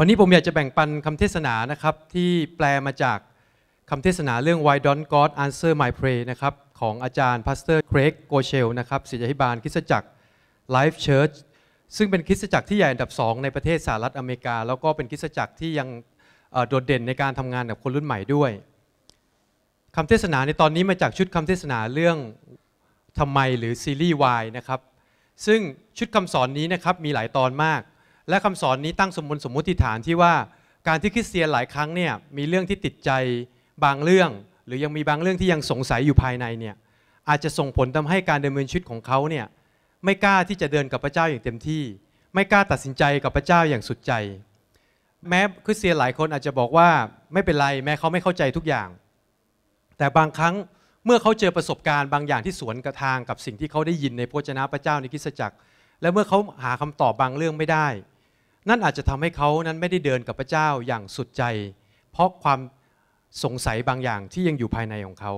วันนี้ผมอยากจะแบ่งปันคำเทศนานะครับ ที่แปลมาจากคำเทศนาเรื่อง Why Don't God Answer My Prayer นะครับของอาจารย์พาสเตอร์เครกโกเชลนะครับศิษยาภิบาลคริสตจักร Life Church ซึ่งเป็นคริสตจักรที่ใหญ่อันดับ 2 ในประเทศสหรัฐอเมริกา แล้วก็เป็นคริสตจักรที่ยังโดดเด่นในการทำงานกับคนรุ่นใหม่ด้วยคำเทศนาในตอนนี้มาจากชุดคำเทศนาเรื่องทำไมหรือซีรีส์ Why นะครับซึ่งชุดคำสอนนี้นะครับมีหลายตอนมากและคำสอนนี้ตั้งสมมติสมมติฐานที่ว่า การที่คริสเตียนหลายครั้งเนี่ยมีเรื่องที่ติดใจบางเรื่อง หรือยังมีบางเรื่องที่ยังสงสัยอยู่ภายในเนี่ยอาจจะส่งผลทำให้การดำเนินชีวิตของเขาเนี่ยไม่กล้าที่จะเดินกับพระเจ้าอย่างเต็มที่ ไม่กล้าตัดสินใจกับพระเจ้าอย่างสุดใจแม้คริสเตียนหลายคนอาจจะบอกว่าไม่เป็นไรแม้เขาไม่เข้าใจทุกอย่าง แต่บางครั้งเมื่อเขาเจอประสบการณ์บางอย่างที่สวนกระทางกับสิ่งที่เขาได้ยินในพระเจ้าพระเจ้าในคริสตจักร และเมื่อเขาหาคำตอบบางเรื่องไม่ได้นั่นอาจจะทำให้เขานั้นไม่ได้เดินกับพระเจ้าอย่างสุดใจ เพราะความสงสัยบางอย่างที่ยังอยู่ภายในของเขา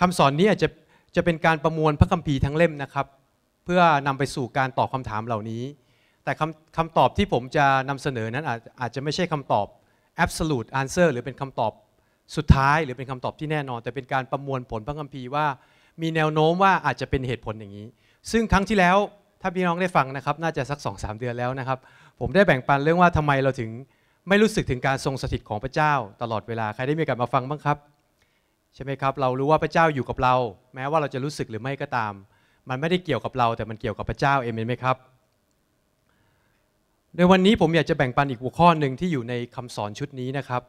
คำสอนนี้อาจจะจะเป็นการประมวลพระคัมภีร์ทั้งเล่มนะครับ เพื่อนำไปสู่การตอบคำถามเหล่านี้ แต่คำคำตอบที่ผมจะนำเสนอนั้นอาจอาจจะไม่ใช่คำตอบ absolute answer หรือเป็นคำตอบสุดท้าย หรือเป็นคำตอบที่แน่นอน แต่เป็นการประมวลผลพระคัมภีร์ว่า มีแนวโน้มว่าอาจจะเป็นเหตุผลอย่างนี้ ซึ่งครั้งที่แล้วถ้าพี่น้องได้ฟังนะครับ น่าจะสัก2อสเดือนแล้วนะครับผมได้แบ่งปันเรื่องว่าทำไมเราถึงไม่รู้สึกถึงการทรงสถิตของพระเจ้าตลอดเวลาใครได้มีการมาฟังบ้างครับ ใช่ไหมครับ เรารู้ว่าพระเจ้าอยู่กับเรา แม้ว่าเราจะรู้สึกหรือไม่ก็ตาม มันไม่ได้เกี่ยวกับเราแต่มันเกี่ยวกับพระเจ้าเอเมนไหมครับ ในวันนี้ผมอยากจะแบ่งปันอีกหัวข้อหนึ่งที่อยู่ในคำสอนชุดนี้นะครับ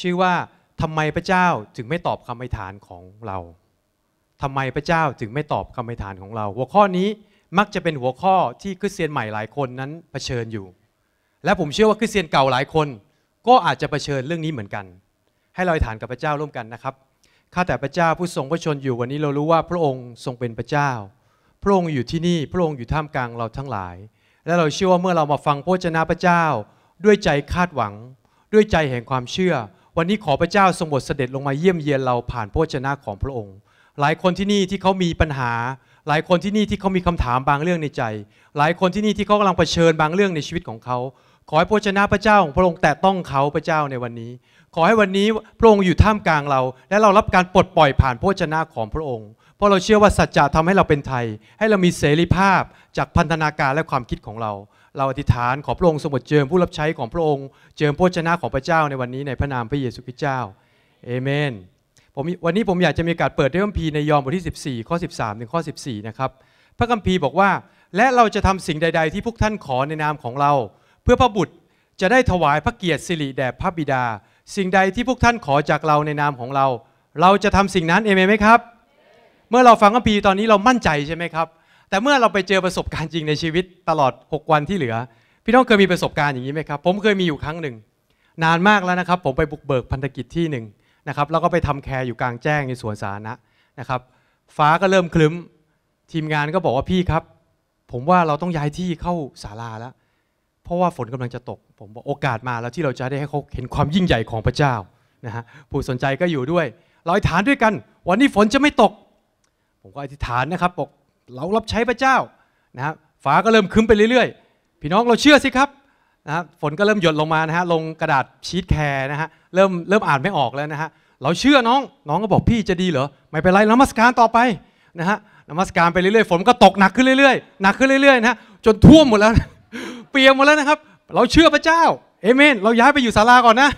ชื่อว่า ทำไมพระเจ้าถึงไม่ตอบคำอธิษฐานของเรา ทำไมพระเจ้าถึงไม่ตอบคำอธิษฐานของเราหัวข้อนี้มักจะเป็นหัวข้อที่คริสเตียนใหม่หลายคนนั้นเผชิญอยู่ และผมเชื่อว่าคริสเตียนเก่าหลายคน ก็อาจจะเผชิญเรื่องนี้เหมือนกัน ให้เราอธิษฐานกับพระเจ้าร่วมกันนะครับ ข้าแต่พระเจ้าผู้ทรงพระชนอยู่วันนี้เรารู้ว่าพระองค์ทรงเป็นพระเจ้า พระองค์อยู่ที่นี่พระองค์อยู่ท่ามกลางเราทั้งหลาย และเราเชื่อว่าเมื่อเรามาฟังพระเจนะพระเจ้า ด้วยใจคาดหวัง ด้วยใจแห่งความเชื่อ วันนี้ขอพระเจ้าทรงบทเสด็จลงมาเยี่ยมเยียนเราผ่านพระเจนะของพระองค์ หลายคนที่นี่ที่เขามีปัญหาหลายคนที่นี่ที่เขามีคำถามบางเรื่องในใจ หลายคนที่นี่ที่เขากำลังเผชิญบางเรื่องในชีวิตของเขาขอให้พระชนะพระเจ้าของพระองค์แต่ต้องเขาพระเจ้าในวันนี้ ขอให้วันนี้พระองค์อยู่ท่ามกลางเรา และเรารับการปลดปล่อยผ่านพระชนะของพระองค์ เพราะเราเชื่อว่าสัจจะทำให้เราเป็นไทย ให้เรามีเสรีภาพจากพันธนาการและความคิดของเรา เราอธิษฐานขอพระองค์สูรณ์เจิมผู้รับใช้ของพระองค์ เจิมพระชนะของพระเจ้าในวันนี้ในพระนามพระเยซูคริสต์เจ้าเอเมนผมวันนี้ผมอยากจะมีการเปิดพระคัมภีร์ในยอห์นบทที่ 14ข้อ13ถึงข้อ14นะครับพระคัมภีร์บอกว่าและเราจะทำสิ่งใดๆที่พวกท่านขอในนามของเรา เพื่อพระบุตรจะได้ถวายพระเกียรติสิริแด่พระบิดา สิ่งใดที่พวกท่านขอจากเราในนามของเรา เราจะทำสิ่งนั้นเอเมนไหมครับ เมื่อเราฟังพระคัมภีร์ตอนนี้เรามั่นใจใช่ไหมครับ แต่เมื่อเราไปเจอประสบการณ์จริงในชีวิตตลอด 6 วันที่เหลือ พี่น้องเคยมีประสบการณ์อย่างนี้ไหมครับ ผมเคยมีอยู่ครั้งหนึ่ง นานมากแล้วนะครับ ผมไปบุกเบิกพันธกิจที่หนึ่งนะครับแล้วก็ไปทำแคร์อยู่กลางแจ้งในสวนสาธารณะนะครับ ฟ้าก็เริ่มคลึ้ม ทีมงานก็บอกว่าพี่ครับ ผมว่าเราต้องย้ายที่เข้าศาลาแล้ว เพราะว่าฝนกำลังจะตก ผมบอกโอกาสมาแล้วที่เราจะได้ให้เขาเห็นความยิ่งใหญ่ของพระเจ้านะฮะผู้สนใจก็อยู่ด้วยเราอธิษฐานด้วยกัน วันนี้ฝนจะไม่ตก ผมก็อธิษฐานนะครับ บอก เรารับใช้พระเจ้านะฮะฟ้าก็เริ่มคลึ้มไปเรื่อยๆ พี่น้องเราเชื่อสิครับนะฝนก็เริ่มหยดลงมานะฮะลงกระดาษชีตแคร์นะฮะเริ่มเริ่มอ่านไม่ออกแล้วนะฮะเราเชื่อน้องน้องก็บอกพี่จะดีเหรอไม่เป็นไรนมัสการต่อไปนะฮะนมัสการไปเรื่อยๆฝนก็ตกหนักขึ้นเรื่อยๆหนักขึ้นเรื่อย ๆนะฮะจนท่วมหมดแล้วเปียกหมดแล้วนะครับเราเชื่อพระเจ้าเอเมนเราย้ายไปอยู่ศาลาก่อนนะ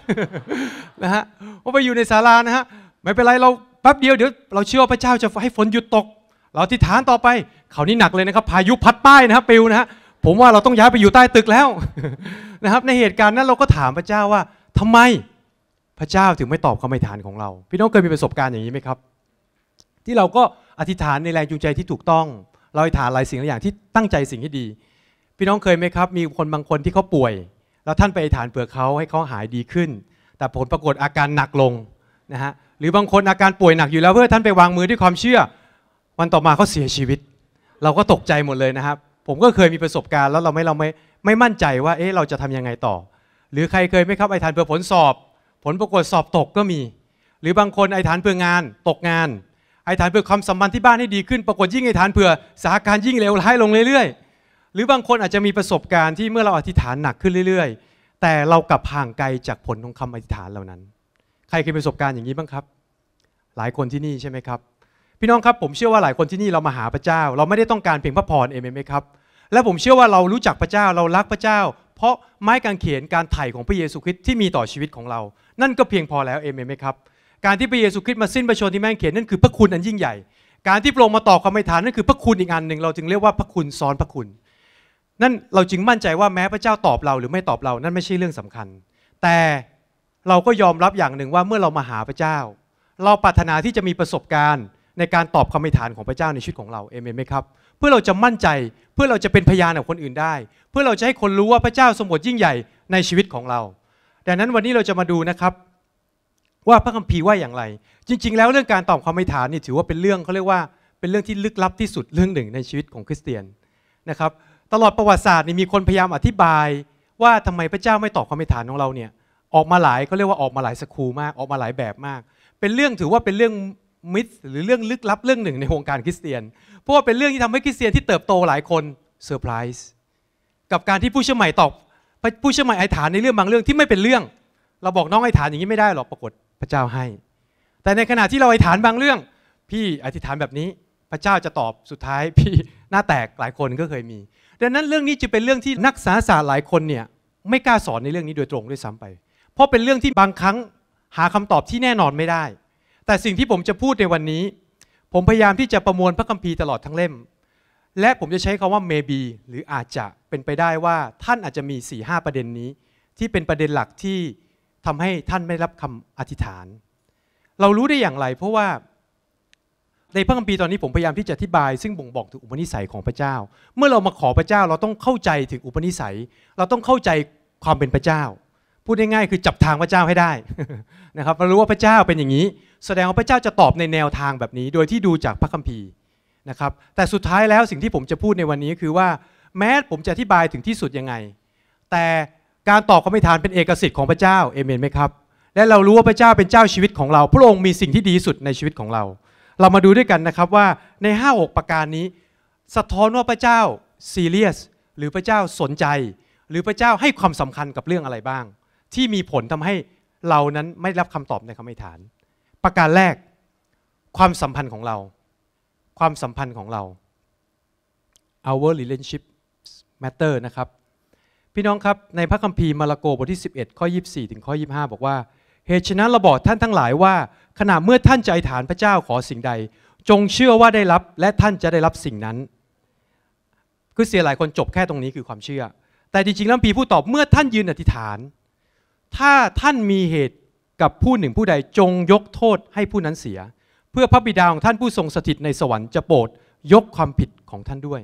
นะฮะว่าไปอยู่ในศาลานะฮะไม่เป็นไรเราแป๊บเดียวเดี๋ยวเราเชื่อพระเจ้าจะให้ฝนหยุดตก เราทีิฐานต่อไปเขานี่หนักเลยนะครับพายุพัดป้ายนะครับปิวนะฮะผมว่าเราต้องย้ายไปอยู่ใต้ตึกแล้วนะครับ ในเหตุการณ์นั้นเราก็ถามพระเจ้าว่าทำไมพระเจ้าถึงไม่ตอบคำอธิษฐานของเรา พี่น้องเคยมีประสบการณ์อย่างนี้ไหมครับ ที่เราก็อธิษฐานในแรงจูงใจที่ถูกต้อง เราอธิษฐานหลายสิ่งหลายอย่างที่ตั้งใจสิ่งที่ดี พี่น้องเคยไหมครับ มีคนบางคนที่เขาป่วยแล้วท่านไปอธิษฐานเผื่อเขาให้เขาหายดีขึ้น แต่ผลปรากฏอาการหนักลงนะฮะหรือบางคนอาการป่วยหนักอยู่แล้วเพื่อท่านไปวางมือด้วยความเชื่อวันต่อมาเขาเสียชีวิต เราก็ตกใจหมดเลยนะครับผมก็เคยมีประสบการณ์ แล้วเราไม่เราไม่ไม่มั่นใจว่า เอ๊ะเราจะทํำยังไงต่อ หรือใครเคยไม่เข้าไอทานเพื่อผลสอบ ผลปรากฏสอบตกก็มี หรือบางคนไอทานเพื่องานตกงานไอทานเพื่อความสัมพันธ์ที่บ้านให้ดีขึ้นปรากฏยิ่งไอทานเพื่อสาการยิ่งเลวร้ายลงเรื่อยๆ หรือบางคนอาจจะมีประสบการณ์ที่เมื่อเราอธิษฐานหนักขึ้นเรื่อยๆ แต่เรากลับห่างไกลจากผลของคำอธิษฐานเหล่านั้น ใครเคยประสบการณ์อย่างนี้บ้างครับ หลายคนที่นี่ใช่ไหมครับพี่น้องครับผมเชื่อว่าหลายคนที่นี่เรามาหาพระเจ้า เราไม่ได้ต้องการเพียงพระพรเอเมนไหมครับ และผมเชื่อว่าเรารู้จักพระเจ้าเรารักพระเจ้าเพราะไม้กางเขนการไถ่ของพระเยซูคริสต์ที่มีต่อชีวิตของเรา นั่นก็เพียงพอแล้วเอเมนไหมครับการที่พระเยซูคริสต์มาสิ้นพระชนที่แม่งเขนนั่นคือพระคุณอันยิ่งใหญ่ การที่พระองค์มาตอบคมไม่ทานนั่นคือพระคุณอีกอันหนึ่งเราจึงเรียกว่าพระคุณซ้อนพระคุณ นั่นเราจึงมั่นใจว่าแม้พระเจ้าตอบเราหรือไม่ตอบเรานั่นไม่ใช่เรื่องสำคัญ แต่เราก็ยอมรับอย่างหนึ่งว่าเมื่อเรามาหาพระเจ้า เราปรารถนาที่จะมีประสบการณ์ในการตอบคำอธิษฐานของพระเจ้าในชีวิตของเราเอเมนไหมครับ เพื่อเราจะมั่นใจเพื่อเราจะเป็นพยานกับคนอื่นได้ เพื่อเราจะให้คนรู้ว่าพระเจ้าสมบูรณ์ยิ่งใหญ่ในชีวิตของเราดังนั้นวันนี้เราจะมาดูนะครับ ว่าพระคัมภีร์ว่าอย่างไร จริงๆ แล้วเรื่องการตอบควาอธิษฐานนี่ถือว่าเป็นเรื่องเขาเรียกว่าเป็นเรื่องที่ลึกลับที่สุดเรื่องหนึ่งในชีวิตของคริสเตียนนะครับ ตลอดประวัติศาสตร์นี่มีคนพยายามอธิบาย ว่าทำไมพระเจ้าไม่ตอบควาอธิษฐานของเราเนี่ย ออกมาหลายเขาเรียกว่าออกมาหลายสกูมากออกมาหลายแบบมาก เป็นเรื่องถือว่าเป็นเรื่องมิสหรือเรื่องลึกลับเรื่องหนึ่งในวงการคริสเตียนเพราะว่าเป็นเรื่องที่ทำให้คริสเตียนที่เติบโตหลายคนเซอร์ไพรส์กับการที่ผู้เชื่อใหม่ตอบผู้เชื่อใหม่ไอฐานในเรื่องบางเรื่องที่ไม่เป็นเรื่อง เราบอกน้องไอฐานอย่างนี้ไม่ได้หรอกปรากฏพระเจ้าให้ แต่ในขณะที่เราไอฐานบางเรื่อง พี่อธิษฐานแบบนี้พระเจ้าจะตอบสุดท้ายพี่หน้าแตกหลายคนก็เคยมี ดังนั้นเรื่องนี้จะเป็นเรื่องที่นักศาสนาหลายคนเนี่ยไม่กล้าสอนในเรื่องนี้โดยตรงด้วยซ้ำไป เพราะเป็นเรื่องที่บางครั้งหาคำตอบที่แน่นอนไม่ได้แต่สิ่งที่ผมจะพูดในวันนี้ ผมพยายามที่จะประมวลพระคัมภีร์ตลอดทั้งเล่มและผมจะใช้คาว่า maybe หรืออาจจะเป็นไปได้ว่าท่านอาจจะมี4ีหประเด็นนี้ ที่เป็นประเด็นหลักที่ทำให้ท่านไม่รับคำอธิษฐาน เรารู้ได้อย่างไร เพราะว่า ในพระคัมภีร์ตอนนี้ผมพยายามที่จะอธิบายซึ่งบ่งบอกถึงอุปนิสัยของพระเจ้า เมื่อเรามาขอพระเจ้าเราต้องเข้าใจถึงอุปนิสัย เราต้องเข้าใจความเป็นพระเจ้าพูดง่ายๆคือจับทางพระเจ้าให้ได้นะครับเรารู้ว่าพระเจ้าเป็นอย่างนี้ แสดงว่าพระเจ้าจะตอบในแนวทางแบบนี้ โดยที่ดูจากพระคัมภีร์นะครับแต่สุดท้ายแล้วสิ่งที่ผมจะพูดในวันนี้คือว่าแม้ผมจะอธิบายถึงที่สุดยังไง แต่การตอบคำไม่ทานเป็นเอกสิทธิ์ของพระเจ้าเอเมนไหมครับ และเรารู้ว่าพระเจ้าเป็นเจ้าชีวิตของเราพระองค์มีสิ่งที่ดีสุดในชีวิตของเรา เรามาดูด้วยกันนะครับว่าใน5าประการนี้ สะท้อนว่าพระเจ้าซีเรียสหรือพระเจ้าสนใจหรือพระเจ้าให้ความสำคัญกับเรื่องอะไรบ้างที่มีผลทำให้เรานั้นไม่รับคำตอบในคำอธิษฐาน ประการแรกความสัมพันธ์ของเรา ความสัมพันธ์ของเรา our relationship matter นะครับ พี่น้องครับ ในพระคัมภีร์มาระโกบทที่ 11 ข้อ 24 ถึงข้อ 25 บอกว่า เหตุฉะนั้นเราบอกท่านทั้งหลายว่าขณะเมื่อท่านจะอธิษฐานพระเจ้าขอสิ่งใด จงเชื่อว่าได้รับและท่านจะได้รับสิ่งนั้น คือเสียหลายคนจบแค่ตรงนี้คือความเชื่อ แต่จริงๆแล้วพีพูดตอบเมื่อท่านยืนอธิษฐานถ้าท่านมีเหตุกับผู้หนึ่งผู้ใดจงยกโทษให้ผู้นั้นเสีย เพื่อพระบิดาของท่านผู้ทรงสถิตในสวรรค์จะโปรดยกความผิดของท่านด้วย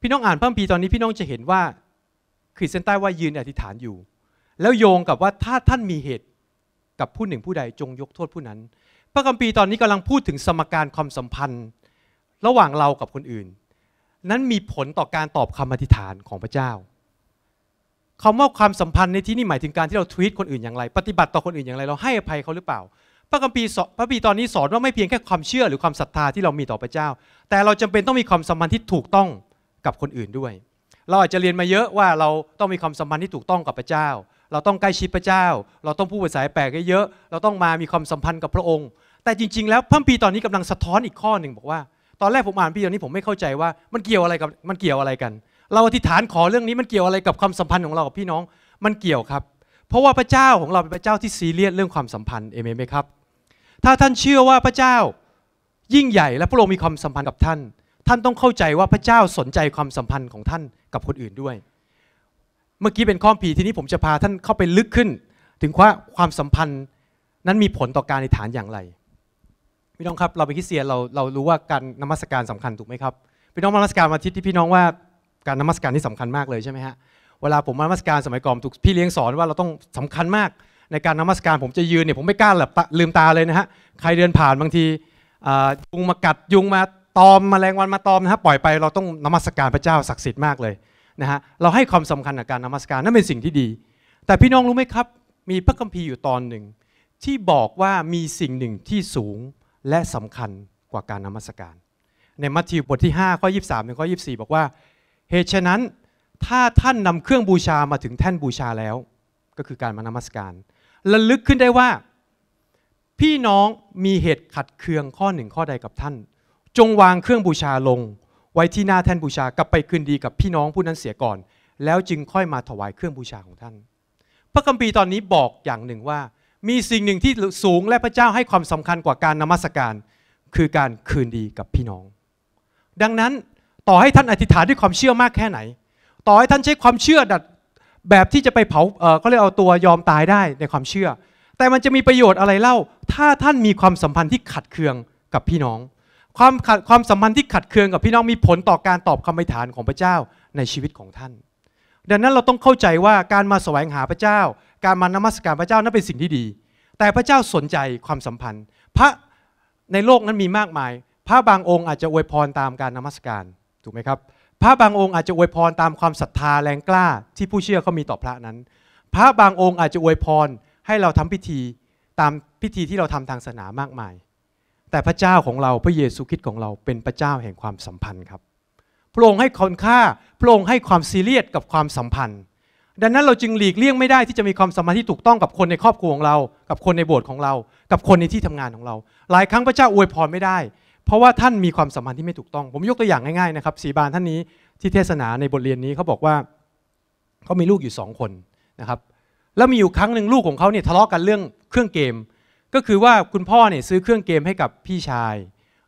พี่น้องอ่านพระคัมภีร์ตอนนี้พี่น้องจะเห็นว่าขีดเส้นใต้ว่ายืนอธิษฐานอยู่ แล้วโยงกับว่าถ้าท่านมีเหตุกับผู้หนึ่งผู้ใดจงยกโทษผู้นั้นพระคัมภีร์ตอนนี้กำลังพูดถึงสมการความสัมพันธ์ ระหว่างเรากับคนอื่น นั้นมีผลต่อการตอบคำอธิษฐานของพระเจ้าคำว่าความสัมพันธ์ในที่นี่หมายถึงการที่เราทวีตคนอื่นอย่างไรปฏิบัติต่อคนอื่นอย่างไรเราให้อภัยเขาหรือเปล่าพระคัมภีร์พระบีตอนนี้สอนว่าไม่เพียงแค่ความเชื่อหรือความศรัทธาที่เรามีต่อพระเจ้า แต่เราจำเป็นต้องมีความสัมพันธ์ที่ถูกต้องกับคนอื่นด้วย เราอาจจะเรียนมาเยอะว่าเราต้องมีความสัมพันธ์ที่ถูกต้องกับพระเจ้า เราต้องใกล้ชิดพระเจ้า เราต้องพูดภาษาแปลกเยอะเราต้องมามีความสัมพันธ์กับพระองค์ แต่จริงๆแล้วพระบีตอนนี้กำลังสะท้อนอีกข้อหนึ่งบอกว่า ตอนแรกผมอ่านพี่ตอนนี้ผมไม่เข้าใจว่ามันเกี่ยวอะไรกับมันเกี่ยวอะไรกันเราอธิษฐานขอเรื่องนี้มันเกี่ยวอะไรกับความสัมพันธ์ของเรากับพี่น้องมันเกี่ยวครับ เพราะว่าพระเจ้าของเราเป็นพระเจ้าที่ซีเรียสเรื่องความสัมพันธ์เอเมนไหมครับ ถ้าท่านเชื่อว่าพระเจ้ายิ่งใหญ่ และพระองค์มีความสัมพันธ์กับท่าน ท่านต้องเข้าใจว่าพระเจ้าสนใจความสัมพันธ์ของท่านกับคนอื่นด้วย เมื่อกี้เป็นข้อผีทีนี้ผมจะพาท่านเข้าไปลึกขึ้น ถึงว่าความสัมพันธ์นั้นมีผลต่อการอธิษฐานอย่างไรพี่น้องครับเราเป็นคริสเตียนเราเรารู้ว่าการนมัสการสำคัญถูกไหมครับพี่น้องนมัสการวันอาทิตย์ที่พี่น้องว่าการนมัสการที่สำคัญมากเลยใช่ไหมฮะ เวลาผมนมัสการสมัยก่อนถูกพี่เลี้ยงสอนว่าเราต้องสำคัญมากในการนมัสการผมจะยืนเนี่ยผมไม่กล้าหลับลืมตาเลยนะฮะ ใครเดินผ่านบางทียุงมากัดยุงมาตอมมาแรงวันมาตอมนะฮะปล่อยไป เราต้องนมัสการพระเจ้าศักดิ์สิทธิ์มากเลยนะฮะเราให้ความสำคัญกับการนมัสการนั่นเป็นสิ่งที่ดี แต่พี่น้องรู้ไหมครับ มีพระคัมภีร์อยู่ตอนหนึ่ง ที่บอกว่ามีสิ่งหนึ่งที่สูงและสำคัญกว่าการนมัสการ ในมัทธิวบทที่5ข้อ23ถึงข้อ24 บอกว่าเหตุฉะนั้นถ้าท่านนำเครื่องบูชามาถึงแท่นบูชาแล้ว ก็คือการมานมัสการระลึกขึ้นได้ว่า พี่น้องมีเหตุขัดเคืองข้อหนึ่งข้อใดกับท่าน จงวางเครื่องบูชาลง ไว้ที่หน้าแท่นบูชากลับไปคืนดีกับพี่น้องผู้นั้นเสียก่อน แล้วจึงค่อยมาถวายเครื่องบูชาของท่าน พระคัมภีร์ตอนนี้บอกอย่างหนึ่งว่า มีสิ่งหนึ่งที่สูงและพระเจ้าให้ความสำคัญกว่าการนมัสการคือการคืนดีกับพี่น้อง ดังนั้นต่อให้ท่านอธิษฐานด้วยความเชื่อมากแค่ไหน ต่อให้ท่านใช้ความเชื่อดัดแบบที่จะไปเผา เออก็เลยเอาตัวยอมตายได้ในความเชื่อ แต่มันจะมีประโยชน์อะไรเล่า ถ้าท่านมีความสัมพันธ์ที่ขัดเคืองกับพี่น้อง ความความสัมพันธ์ที่ขัดเคืองกับพี่น้องมีผลต่อการตอบคำอธิษฐานของพระเจ้าในชีวิตของท่าน ดังนั้นเราต้องเข้าใจว่าการมาแสวงหาพระเจ้า การมานมัสการพระเจ้านั้นเป็นสิ่งที่ดี แต่พระเจ้าสนใจความสัมพันธ์ พระในโลกนั้นมีมากมาย พระบางองค์อาจจะอวยพรตามการนมัสการถูกไหมครับพระบางองค์อาจจะอวยพรตามความศรัทธาแรงกล้า ที่ผู้เชื่อเขามีต่อพระนั้น พระบางองค์อาจจะอวยพรให้เราทำพิธีตามพิธีที่เราทำทางศาสนามากมาย แต่พระเจ้าของเราพระเยซูคริสต์ของเราเป็นพระเจ้าแห่งความสัมพันธ์ครับพระองค์ให้คนค่าพระองค์ให้ความซีเรียสกับความสัมพันธ์ ดังนั้นเราจึงหลีกเลี่ยงไม่ได้ที่จะมีความสัมพันธ์ที่ถูกต้องกับคนในครอบครัวของเรา กับคนในโบสถ์ของเรากับคนในที่ทำงานของเรา หลายครั้งพระเจ้าอวยพรไม่ได้เพราะว่า ท่านมีความสัมพันธ์ที่ไม่ถูกต้อง ผมยกตัวอย่างง่ายๆนะครับ สีบานท่านนี้ที่เทศนาในบทเรียนนี้เขาบอกว่า เขามีลูกอยู่สองคนนะครับ แล้วมีอยู่ครั้งหนึ่งลูกของเขาเนี่ยทะเลาะกันเรื่องเครื่องเกม ก็คือว่าคุณพ่อเนี่ยซื้อเครื่องเกมให้กับพี่ชาย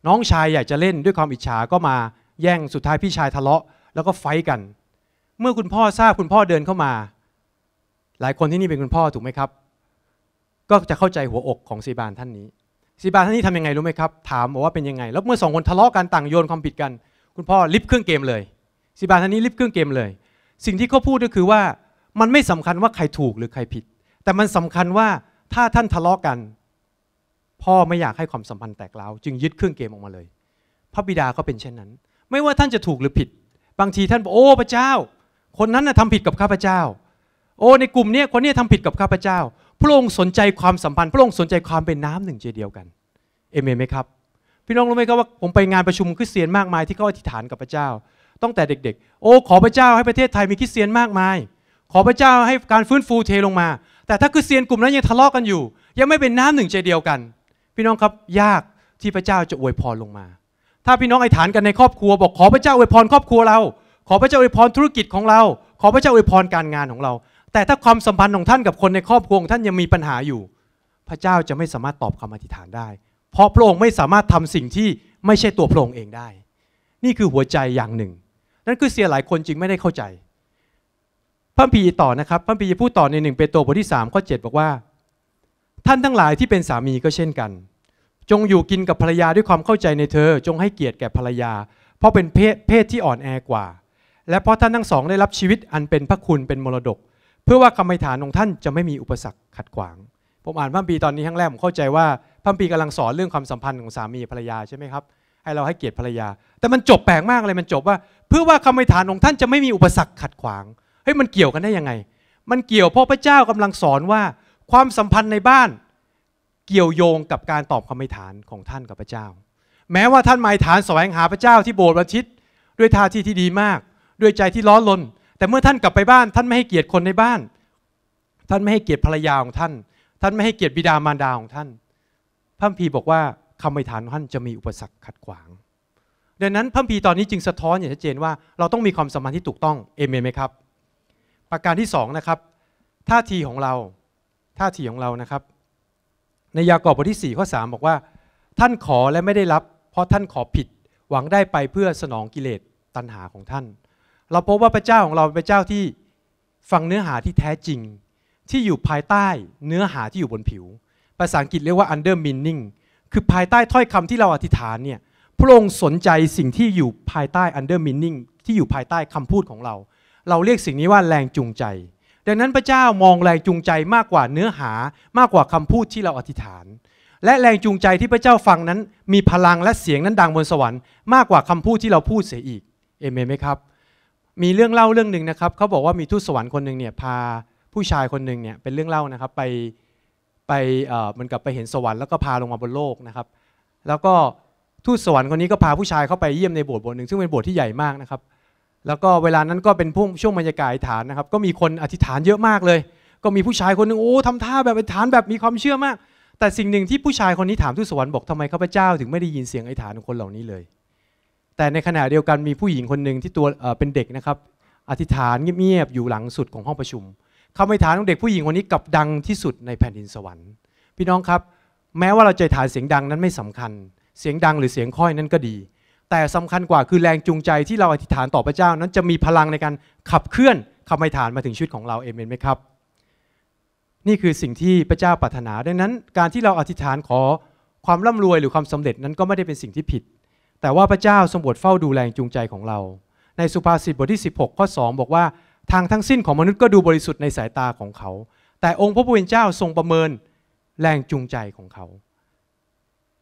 น้องชายอยากจะเล่นด้วยความอิจฉาก็มาแย่งสุดท้ายพี่ชายทะเลาะแล้วก็ไฟกัน เมื่อคุณพ่อทราบคุณพ่อเดินเข้ามา หลายคนที่นี่เป็นคุณพ่อถูกไหมครับ ก็จะเข้าใจหัวอกของสีบานท่านนี้ซีบาท่านนี้ทำยังไงรู้ไหมครับถามบอกว่าเป็นยังไง แล้วเมื่อสองคนทะเลาะกันต่างโยนความผิดกัน คุณพ่อลิฟเครื่องเกมเลยซีบาท่านนี้ลิฟเครื่องเกมเลย สิ่งที่เขาพูดก็คือว่ามันไม่สำคัญว่าใครถูกหรือใครผิด แต่มันสำคัญว่าถ้าท่านทะเลาะกันพ่อไม่อยากให้ความสัมพันธ์แตกล้าจึงยึดเครื่องเกมออกมาเลย พระบิดาก็เป็นเช่นนั้น ไม่ว่าท่านจะถูกหรือผิด บางทีท่านบอกโอ้พระเจ้า คนนั้นนะทำผิดกับข้าพเจ้าโอ้ในกลุ่มนี้คนนี้ทำผิดกับข้าพเจ้าพระองค์สนใจความสัมพันธ์ พระองค์สนใจความเป็นน้ำหนึ่งใจเดียวกัน เอเมนไหมครับ พี่น้องรู้ไหมครับว่าผมไปงานประชุมคริสเตียนมากมายที่เขาอธิษฐานกับพระเจ้าตั้งแต่เด็กๆ โอ้ ขอพระเจ้าให้ประเทศไทยมีคริสเตียนมากมาย ขอพระเจ้าให้การฟื้นฟูเทลงมา แต่ถ้าคริสเตียนกลุ่มนั้นยังทะเลาะกกันอยู่ ยังไม่เป็นน้ำหนึ่งใจเดียวกัน พี่น้องครับยากที่พระเจ้าจะอวยพรลงมา ถ้าพี่น้องอธิษฐานกันในครอบครัวบอกขอพระเจ้าอวยพรครอบครัวเรา ขอพระเจ้าอวยพรธุรกิจของเรา ขอพระเจ้าอวยพรการงานของเราแต่ถ้าความสัมพันธ์ของท่านกับคนในครอบครัวท่านยังมีปัญหาอยู่ พระเจ้าจะไม่สามารถตอบคำอธิษฐานได้ เพราะพระองค์ไม่สามารถทำสิ่งที่ไม่ใช่ตัวพระองค์เองได้ นี่คือหัวใจอย่างหนึ่ง นั่นคือเสียหลายคนจึงไม่ได้เข้าใจ พระพีต่อนะครับพระพีพูดต่อในหนึ่งเปโตรบทที่ 3ข้อ7บอกว่า ท่านทั้งหลายที่เป็นสามี ก็เช่นกัน จงอยู่กินกับภรรยาด้วยความเข้าใจในเธอ จงให้เกียรติแก่ภรรยา เพราะเป็นเพศที่อ่อนแอกว่า และเพราะท่านทั้งสองได้รับชีวิตอันเป็นพระคุณเป็นมรดกพื่อว่าคำไม่ฐานของท่านจะไม่มีอุปสรรคขัดขวาง ผมอ่านพระปีตอนนี้ครั้งแรกผมเข้าใจว่าพระปีกำลังสอนเรื่องความสัมพันธ์ของสามีภรรยาใช่ไหมครับ ให้เราให้เกียรติภรรยา แต่มันจบแปลกมากเลยมันจบว่า เพื่อว่าคำไม่ฐานของท่านจะไม่มีอุปสรรคขัดขวางเฮ้ยมันเกี่ยวกันได้ยังไง มันเกี่ยวเพราะพระเจ้ากำลังสอนว่าความสัมพันธ์ในบ้าน เกี่ยวโยงกับการตอบคำไม่ฐานของท่านกับพระเจ้า แม้ว่าท่านไม่ฐานแสวงหาพระเจ้าที่โบสถ์วันอาทิตย์ด้วยท่าที่ที่ดีมากด้วยใจที่ร้อนรนแต่เมื่อท่านกลับไปบ้าน ท่านไม่ให้เกียรติคนในบ้าน ท่านไม่ให้เกียรติภรรยาของท่าน ท่านไม่ให้เกียรติบิดามารดาของท่านพระพีบอกว่าคำอธิษฐานท่านจะมีอุปสรรคขัดขวางดังนั้นพระพีตอนนี้จึงสะท้อนอย่างชัดเจนว่าเราต้องมีความสมานที่ถูกต้องเอเมนไหมครับ ประการที่ 2 นะครับ ท่าทีของเรา ท่าทีของเรานะครับ ในยากอบบทที่4ข้อ3บอกว่า ท่านขอและไม่ได้รับเพราะท่านขอผิดหวังได้ไปเพื่อสนองกิเลสตัณหาของท่านเราพบว่าพระเจ้าของเราเป็นพระเจ้าที่ฟังเนื้อหาที่แท้จริง ที่อยู่ภายใต้เนื้อหาที่อยู่บนผิว ภาษาอังกฤษเรียกว่า under meaning คือภายใต้ถ้อยคำที่เราอธิษฐานเนี่ย พระองค์สนใจสิ่งที่อยู่ภายใต้ under meaning ที่อยู่ภายใต้คำพูดของเรา เราเรียกสิ่งนี้ว่าแรงจูงใจ ดังนั้นพระเจ้ามองแรงจูงใจมากกว่าเนื้อหามากกว่าคำพูดที่เราอธิษฐาน และแรงจูงใจที่พระเจ้าฟังนั้นมีพลังและเสียงนั้นดังบนสวรรค์มากกว่าคำพูดที่เราพูดเสียอีก เอเมนไหมครับมีเรื่องเล่าเรื่องหนึ่งนะครับเขาบอกว่ามีทูตสวรรค์คนหนึ่งเนี่ยพาผู้ชายคนหนึ่งเนี่ยเป็นเรื่องเล่านะครับไปไปเหมือนกับไปเห็นสวรรค์แล้วก็พาลงมาบนโลกนะครับ แล้วก็ทูตสวรรค์คนนี้ก็พาผู้ชายเข้าไปเยี่ยมในโบสถ์โบสถ์หนึ่งซึ่งเป็นโบสถ์ที่ใหญ่มากนะครับแล้วก็เวลานั้นก็เป็นพุ่ช่วงบรรยากาศอธิษฐานนะครับ ก็มีคนอธิษฐานเยอะมากเลย ก็มีผู้ชายคนหนึ่งโอ้ทำท่าแบบอธิษฐานแบบมีความเชื่อมาก แต่สิ่งหนึ่งที่ผู้ชายคนนี้ถามทูตสวรรค์บอกทำไมข้าพเจ้าถึงไม่ได้ยินเสียงอธิษฐานของคนเหล่านี้เลยแต่ในขณะเดียวกันมีผู้หญิงคนหนึ่งที่ตัวเป็นเด็กนะครับอธิษฐานเงียบ ๆ อยู่หลังสุดของห้องประชุมคำอธิษฐานของเด็กผู้หญิงคนนี้กับดังที่สุดในแผ่นดินสวรรค์ พี่น้องครับแม้ว่าเราจะฐานเสียงดังนั้นไม่สำคัญ เสียงดังหรือเสียงค่อยนั้นก็ดี แต่สำคัญกว่าคือแรงจูงใจที่เราอธิษฐานต่อพระเจ้านั้นจะมีพลังในการขับเคลื่อนคำอธิษฐานมาถึงชีวิตของเราเอเมนไหมครับ นี่คือสิ่งที่พระเจ้าปรารถนาดังนั้น การที่เราอธิษฐานขอความร่ำรวยหรือความสำเร็จนั้นก็ไม่ได้เป็นสิ่งที่ผิดแต่ว่าพระเจ้าทรงบดเฝ้าดูแลจูงใจของเรา ในสุภาษิตบทที่ 16 ข้อ 2 บอกว่า ทางทั้งสิ้นของมนุษย์ก็ดูบริสุทธิ์ในสายตาของเขา แต่องค์พระผู้เป็นเจ้าทรงประเมินแรงจูงใจของเขา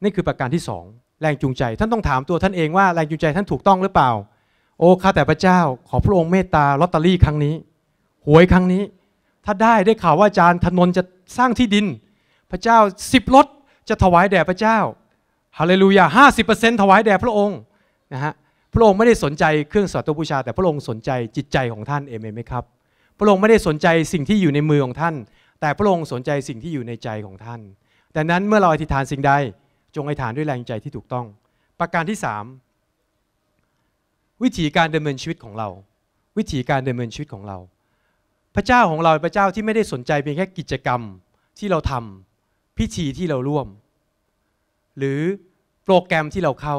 นี่คือประการที่ 2 แรงจูงใจท่านต้องถามตัวท่านเองว่าแรงจูงใจท่านถูกต้องหรือเปล่า โอ้ข้าแต่พระเจ้าขอพระองค์เมตตาลอตเตอรี่ครั้งนี้หวยครั้งนี้ ถ้าได้ได้ข่าวว่าอาจารย์ธนนจะสร้างที่ดิน พระเจ้าสิบรถจะถวายแด่พระเจ้าฮาเลลูยาห้าสิบเปอร์เซ็นต์ถวายแด่พระองค์นะฮะพระองค์ไม่ได้สนใจเครื่องสัตว์บูชาแต่พระองค์สนใจจิตใจของท่านเอเมนไหมครับพระองค์ไม่ได้สนใจสิ่งที่อยู่ในมือของท่าน แต่พระองค์สนใจสิ่งที่อยู่ในใจของท่านดังนั้นเมื่อเราอธิษฐานสิ่งใดจงอธิษฐานด้วยแรงใจที่ถูกต้อง ประการที่ 3 วิถีการดำเนินชีวิตของเรา วิถีการดำเนินชีวิตของเรา พระเจ้าของเราเป็นพระเจ้าที่ไม่ได้สนใจเพียงแค่กิจกรรมที่เราทำพิธีที่เราร่วมหรือโปรแกรมที่เราเข้า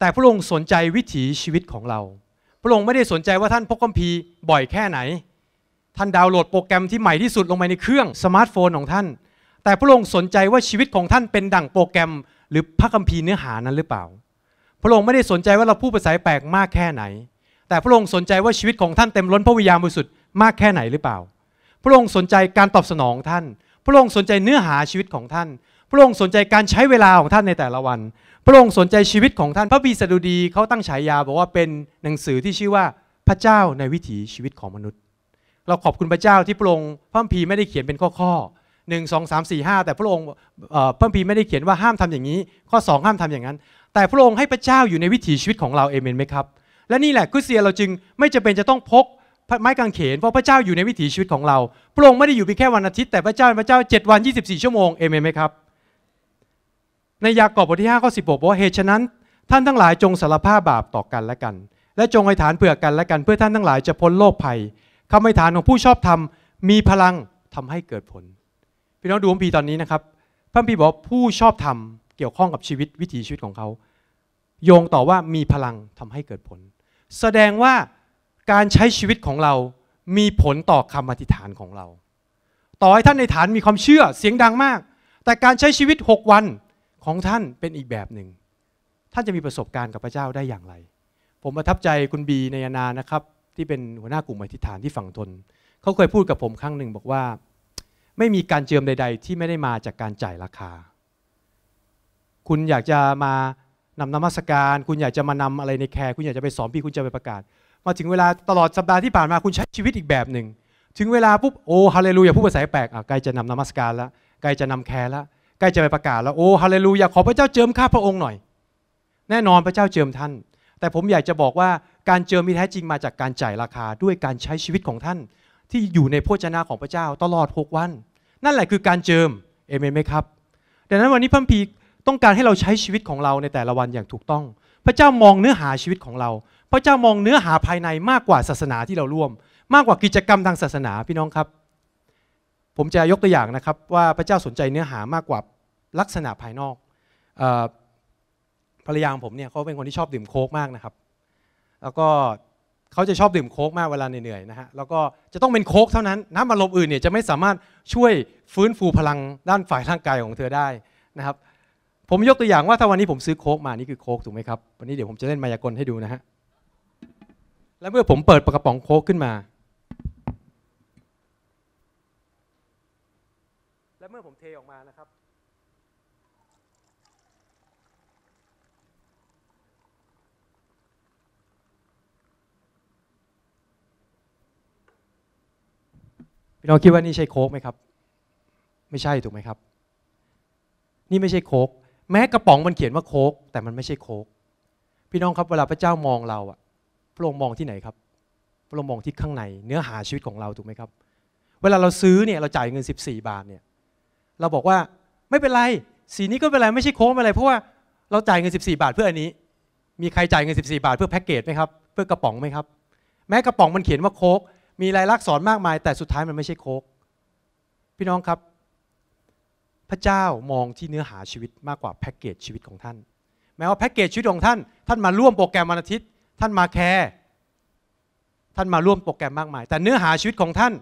แต่พระองค์สนใจวิถีชีวิตของเราพระองค์ไม่ได้สนใจว่าท่านพกคัมภีร์บ่อยแค่ไหนท่านดาวน์โหลดโปรแกรมที่ใหม่ที่สุดลงไปในเครื่องสมาร์ทโฟนของท่าน แต่พระองค์สนใจว่าชีวิตของท่านเป็นดั่งโปรแกรม หรือพระคัมภีร์เนื้อหานั้นหรือเปล่า พระองค์ไม่ได้สนใจว่าเราพูดภาษาแปลกมากแค่ไหน แต่พระองค์สนใจว่าชีวิตของท่านเต็มล้นพระวิญญาณบริสุทธิ์มากแค่ไหนหรือเปล่าพระองค์สนใจการตอบสนองท่านพระองค์สนใจเนื้อหาชีวิตของท่านพระองค์สนใจการใช้เวลาของท่านในแต่ละวัน พระองค์สนใจชีวิตของท่านพระบีสดุดีเขาตั้งฉายาบอกว่าเป็นหนังสือที่ชื่อว่าพระเจ้าในวิถีชีวิตของมนุษย์ เราขอบคุณพระเจ้าที่พระองค์พระพีไม่ได้เขียนเป็นข้อข้อหนึ่งสองสามสี่ห้าแต่พระองค์พระพีไม่ได้เขียนว่าห้ามทำอย่างนี้ ข้อสองห้ามทำอย่างนั้น แต่พระองค์ให้พระเจ้าอยู่ในวิถีชีวิตของเราเอเมนไหมครับและนี่แหละคริสเตียนเราจึงไม่จำเป็นจะต้องพกไม้กางเขนเพราะพระเจ้าอยู่ในวิถีชีวิตของเราพระองค์ไม่ได้อยู่เพียงแค่วันอาทิตย์ แต่พระเจ้าเป็นพระเจ้า7วัน24ชั่วโมงเอเมนไหมครับในยากอบบทที่5ข้อ16บอกว่าเหตุฉะนั้น ท่านทั้งหลายจงสารภาพบาปต่อกันและกัน และจงอห้ฐานเผื่อกันและกันเพื่อท่านทั้งหลายจะพ้นโลกภัยคำอธิฐานของผู้ชอบธรรมมีพลังทำให้เกิดผล พี่น้องดูพระพีตอนนี้นะครับพระพีบอกผู้ชอบธรรมเกี่ยวข้องกับชีวิตวิถีชีวิตของเขาโยงต่อว่ามีพลังทำให้เกิดผล แสดงว่าการใช้ชีวิตของเรา มีผลต่อคำอธิษฐานของเรา ต่อให้ท่านในฐานมีความเชื่อเสียงดังมาก แต่การใช้ชีวิต6วันของท่านเป็นอีกแบบหนึ่ง ท่านจะมีประสบการณ์กับพระเจ้าได้อย่างไร ผมประทับใจคุณบีในยานานะครับ ที่เป็นหัวหน้ากลุ่มอธิษฐานที่ฝั่งทนเขาเคยพูดกับผมครั้งหนึ่ง บอกว่า ไม่มีการเจิมใด ๆ ที่ไม่ได้มาจากการจ่ายราคา คุณอยากจะมานำนมัสการ คุณอยากจะมานำอะไรในแคร์คุณอยากจะไปสอนพี่คุณจะไปประกาศ มาถึงเวลาตลอดสัปดาห์ที่ผ่านมา คุณใช้ชีวิตอีกแบบหนึ่ง ถึงเวลาปุ๊บโอ้ฮาเลลูยาผู้ภาษาแปลกอ่ะใกล้จะนำนมัสการแล้วใกล้จะนำแคร์แล้วใกล้จะไปประกาศแล้วโอ้ฮาเลลูยาขอพระเจ้าเจิมข้าพระองค์หน่อยแน่นอนพระเจ้าเจิมท่านแต่ผมอยากจะบอกว่าการเจิมมีแท้จริงมาจากการจ่ายราคาด้วยการใช้ชีวิตของท่านที่อยู่ในโภชนาของพระเจ้าตลอด6วันนั่นแหละคือการเจิมเอเมนไหมครับดังนั้นวันนี้พระพีต้องการให้เราใช้ชีวิตของเราในแต่ละวันอย่างถูกต้อง พระเจ้ามองเนื้อหาชีวิตของเรา พระเจ้ามองเนื้อหาภายในมากกว่าศาสนาที่เราร่วมมากกว่ากิจกรรมทางศาสนาพี่น้องครับผมจะยกตัวอย่างนะครับว่าพระเจ้าสนใจเนื้อหามากกว่าลักษณะภายนอกภรรยาของผมเนี่ยเขาเป็นคนที่ชอบดื่มโค้กมากนะครับ แล้วก็เขาจะชอบดื่มโค้กมากเวลาเหนื่อยๆนะฮะ แล้วก็จะต้องเป็นโค้กเท่านั้นน้ำอรมล์อื่นเนี่ยจะไม่สามารถช่วยฟื้นฟูพลังด้านฝ่ายร่างกายของเธอได้นะครับ ผมยกตัวอย่างว่าถ้าวันนี้ผมซื้อโค้กมา นี่คือโค้กถูกไหมครับ วันนี้เดี๋ยวผมจะเล่นมายากลให้ดูนะฮะ และเมื่อผมเปิดกระป๋องโค้กขึ้นมาทออกมานะครับพี่น้องคิดว่านี่ใช่โค้กไหมครับ ไม่ใช่ถูกไหมครับ นี่ไม่ใช่โค้กแม้กระป๋องมันเขียนว่าโค้กแต่มันไม่ใช่โค้กพี่น้องครับเวลาพระเจ้ามองเราอะพระองค์มองที่ไหนครับพระองค์มองที่ข้างในเนื้อหาชีวิตของเราถูกไหมครับ เวลาเราซื้อเนี่ยเราจ่ายเงิน 14 บาทเนี่ยเราบอกว่าไม่เป็นไร สีนี้ก็เป็นไรไม่ใช่โค้งอะไรเพราะว่าเราจ่ายเงิน 14 บาทเพื่ออันนี้ มีใครจ่ายเงิน14 บาทเพื่อแพ็กเกจไหมครับ เพื่อกระป๋องไหมครับ แม้กระป๋องมันเขียนว่าโค้กมีลายลักษณ์อักษรมากมาย แต่สุดท้ายมันไม่ใช่โค้กพี่น้องครับ พระเจ้ามองที่เนื้อหาชีวิตมากกว่าแพ็กเกจชีวิตของท่าน แม้ว่าแพ็กเกจชีวิตของท่าน ท่านมาร่วมโปรแกรมวันอาทิตย์ ท่านมาแคร์ท่านมาร่วมโปรแกรมมากมาย แต่เนื้อหาชีวิตของท่าน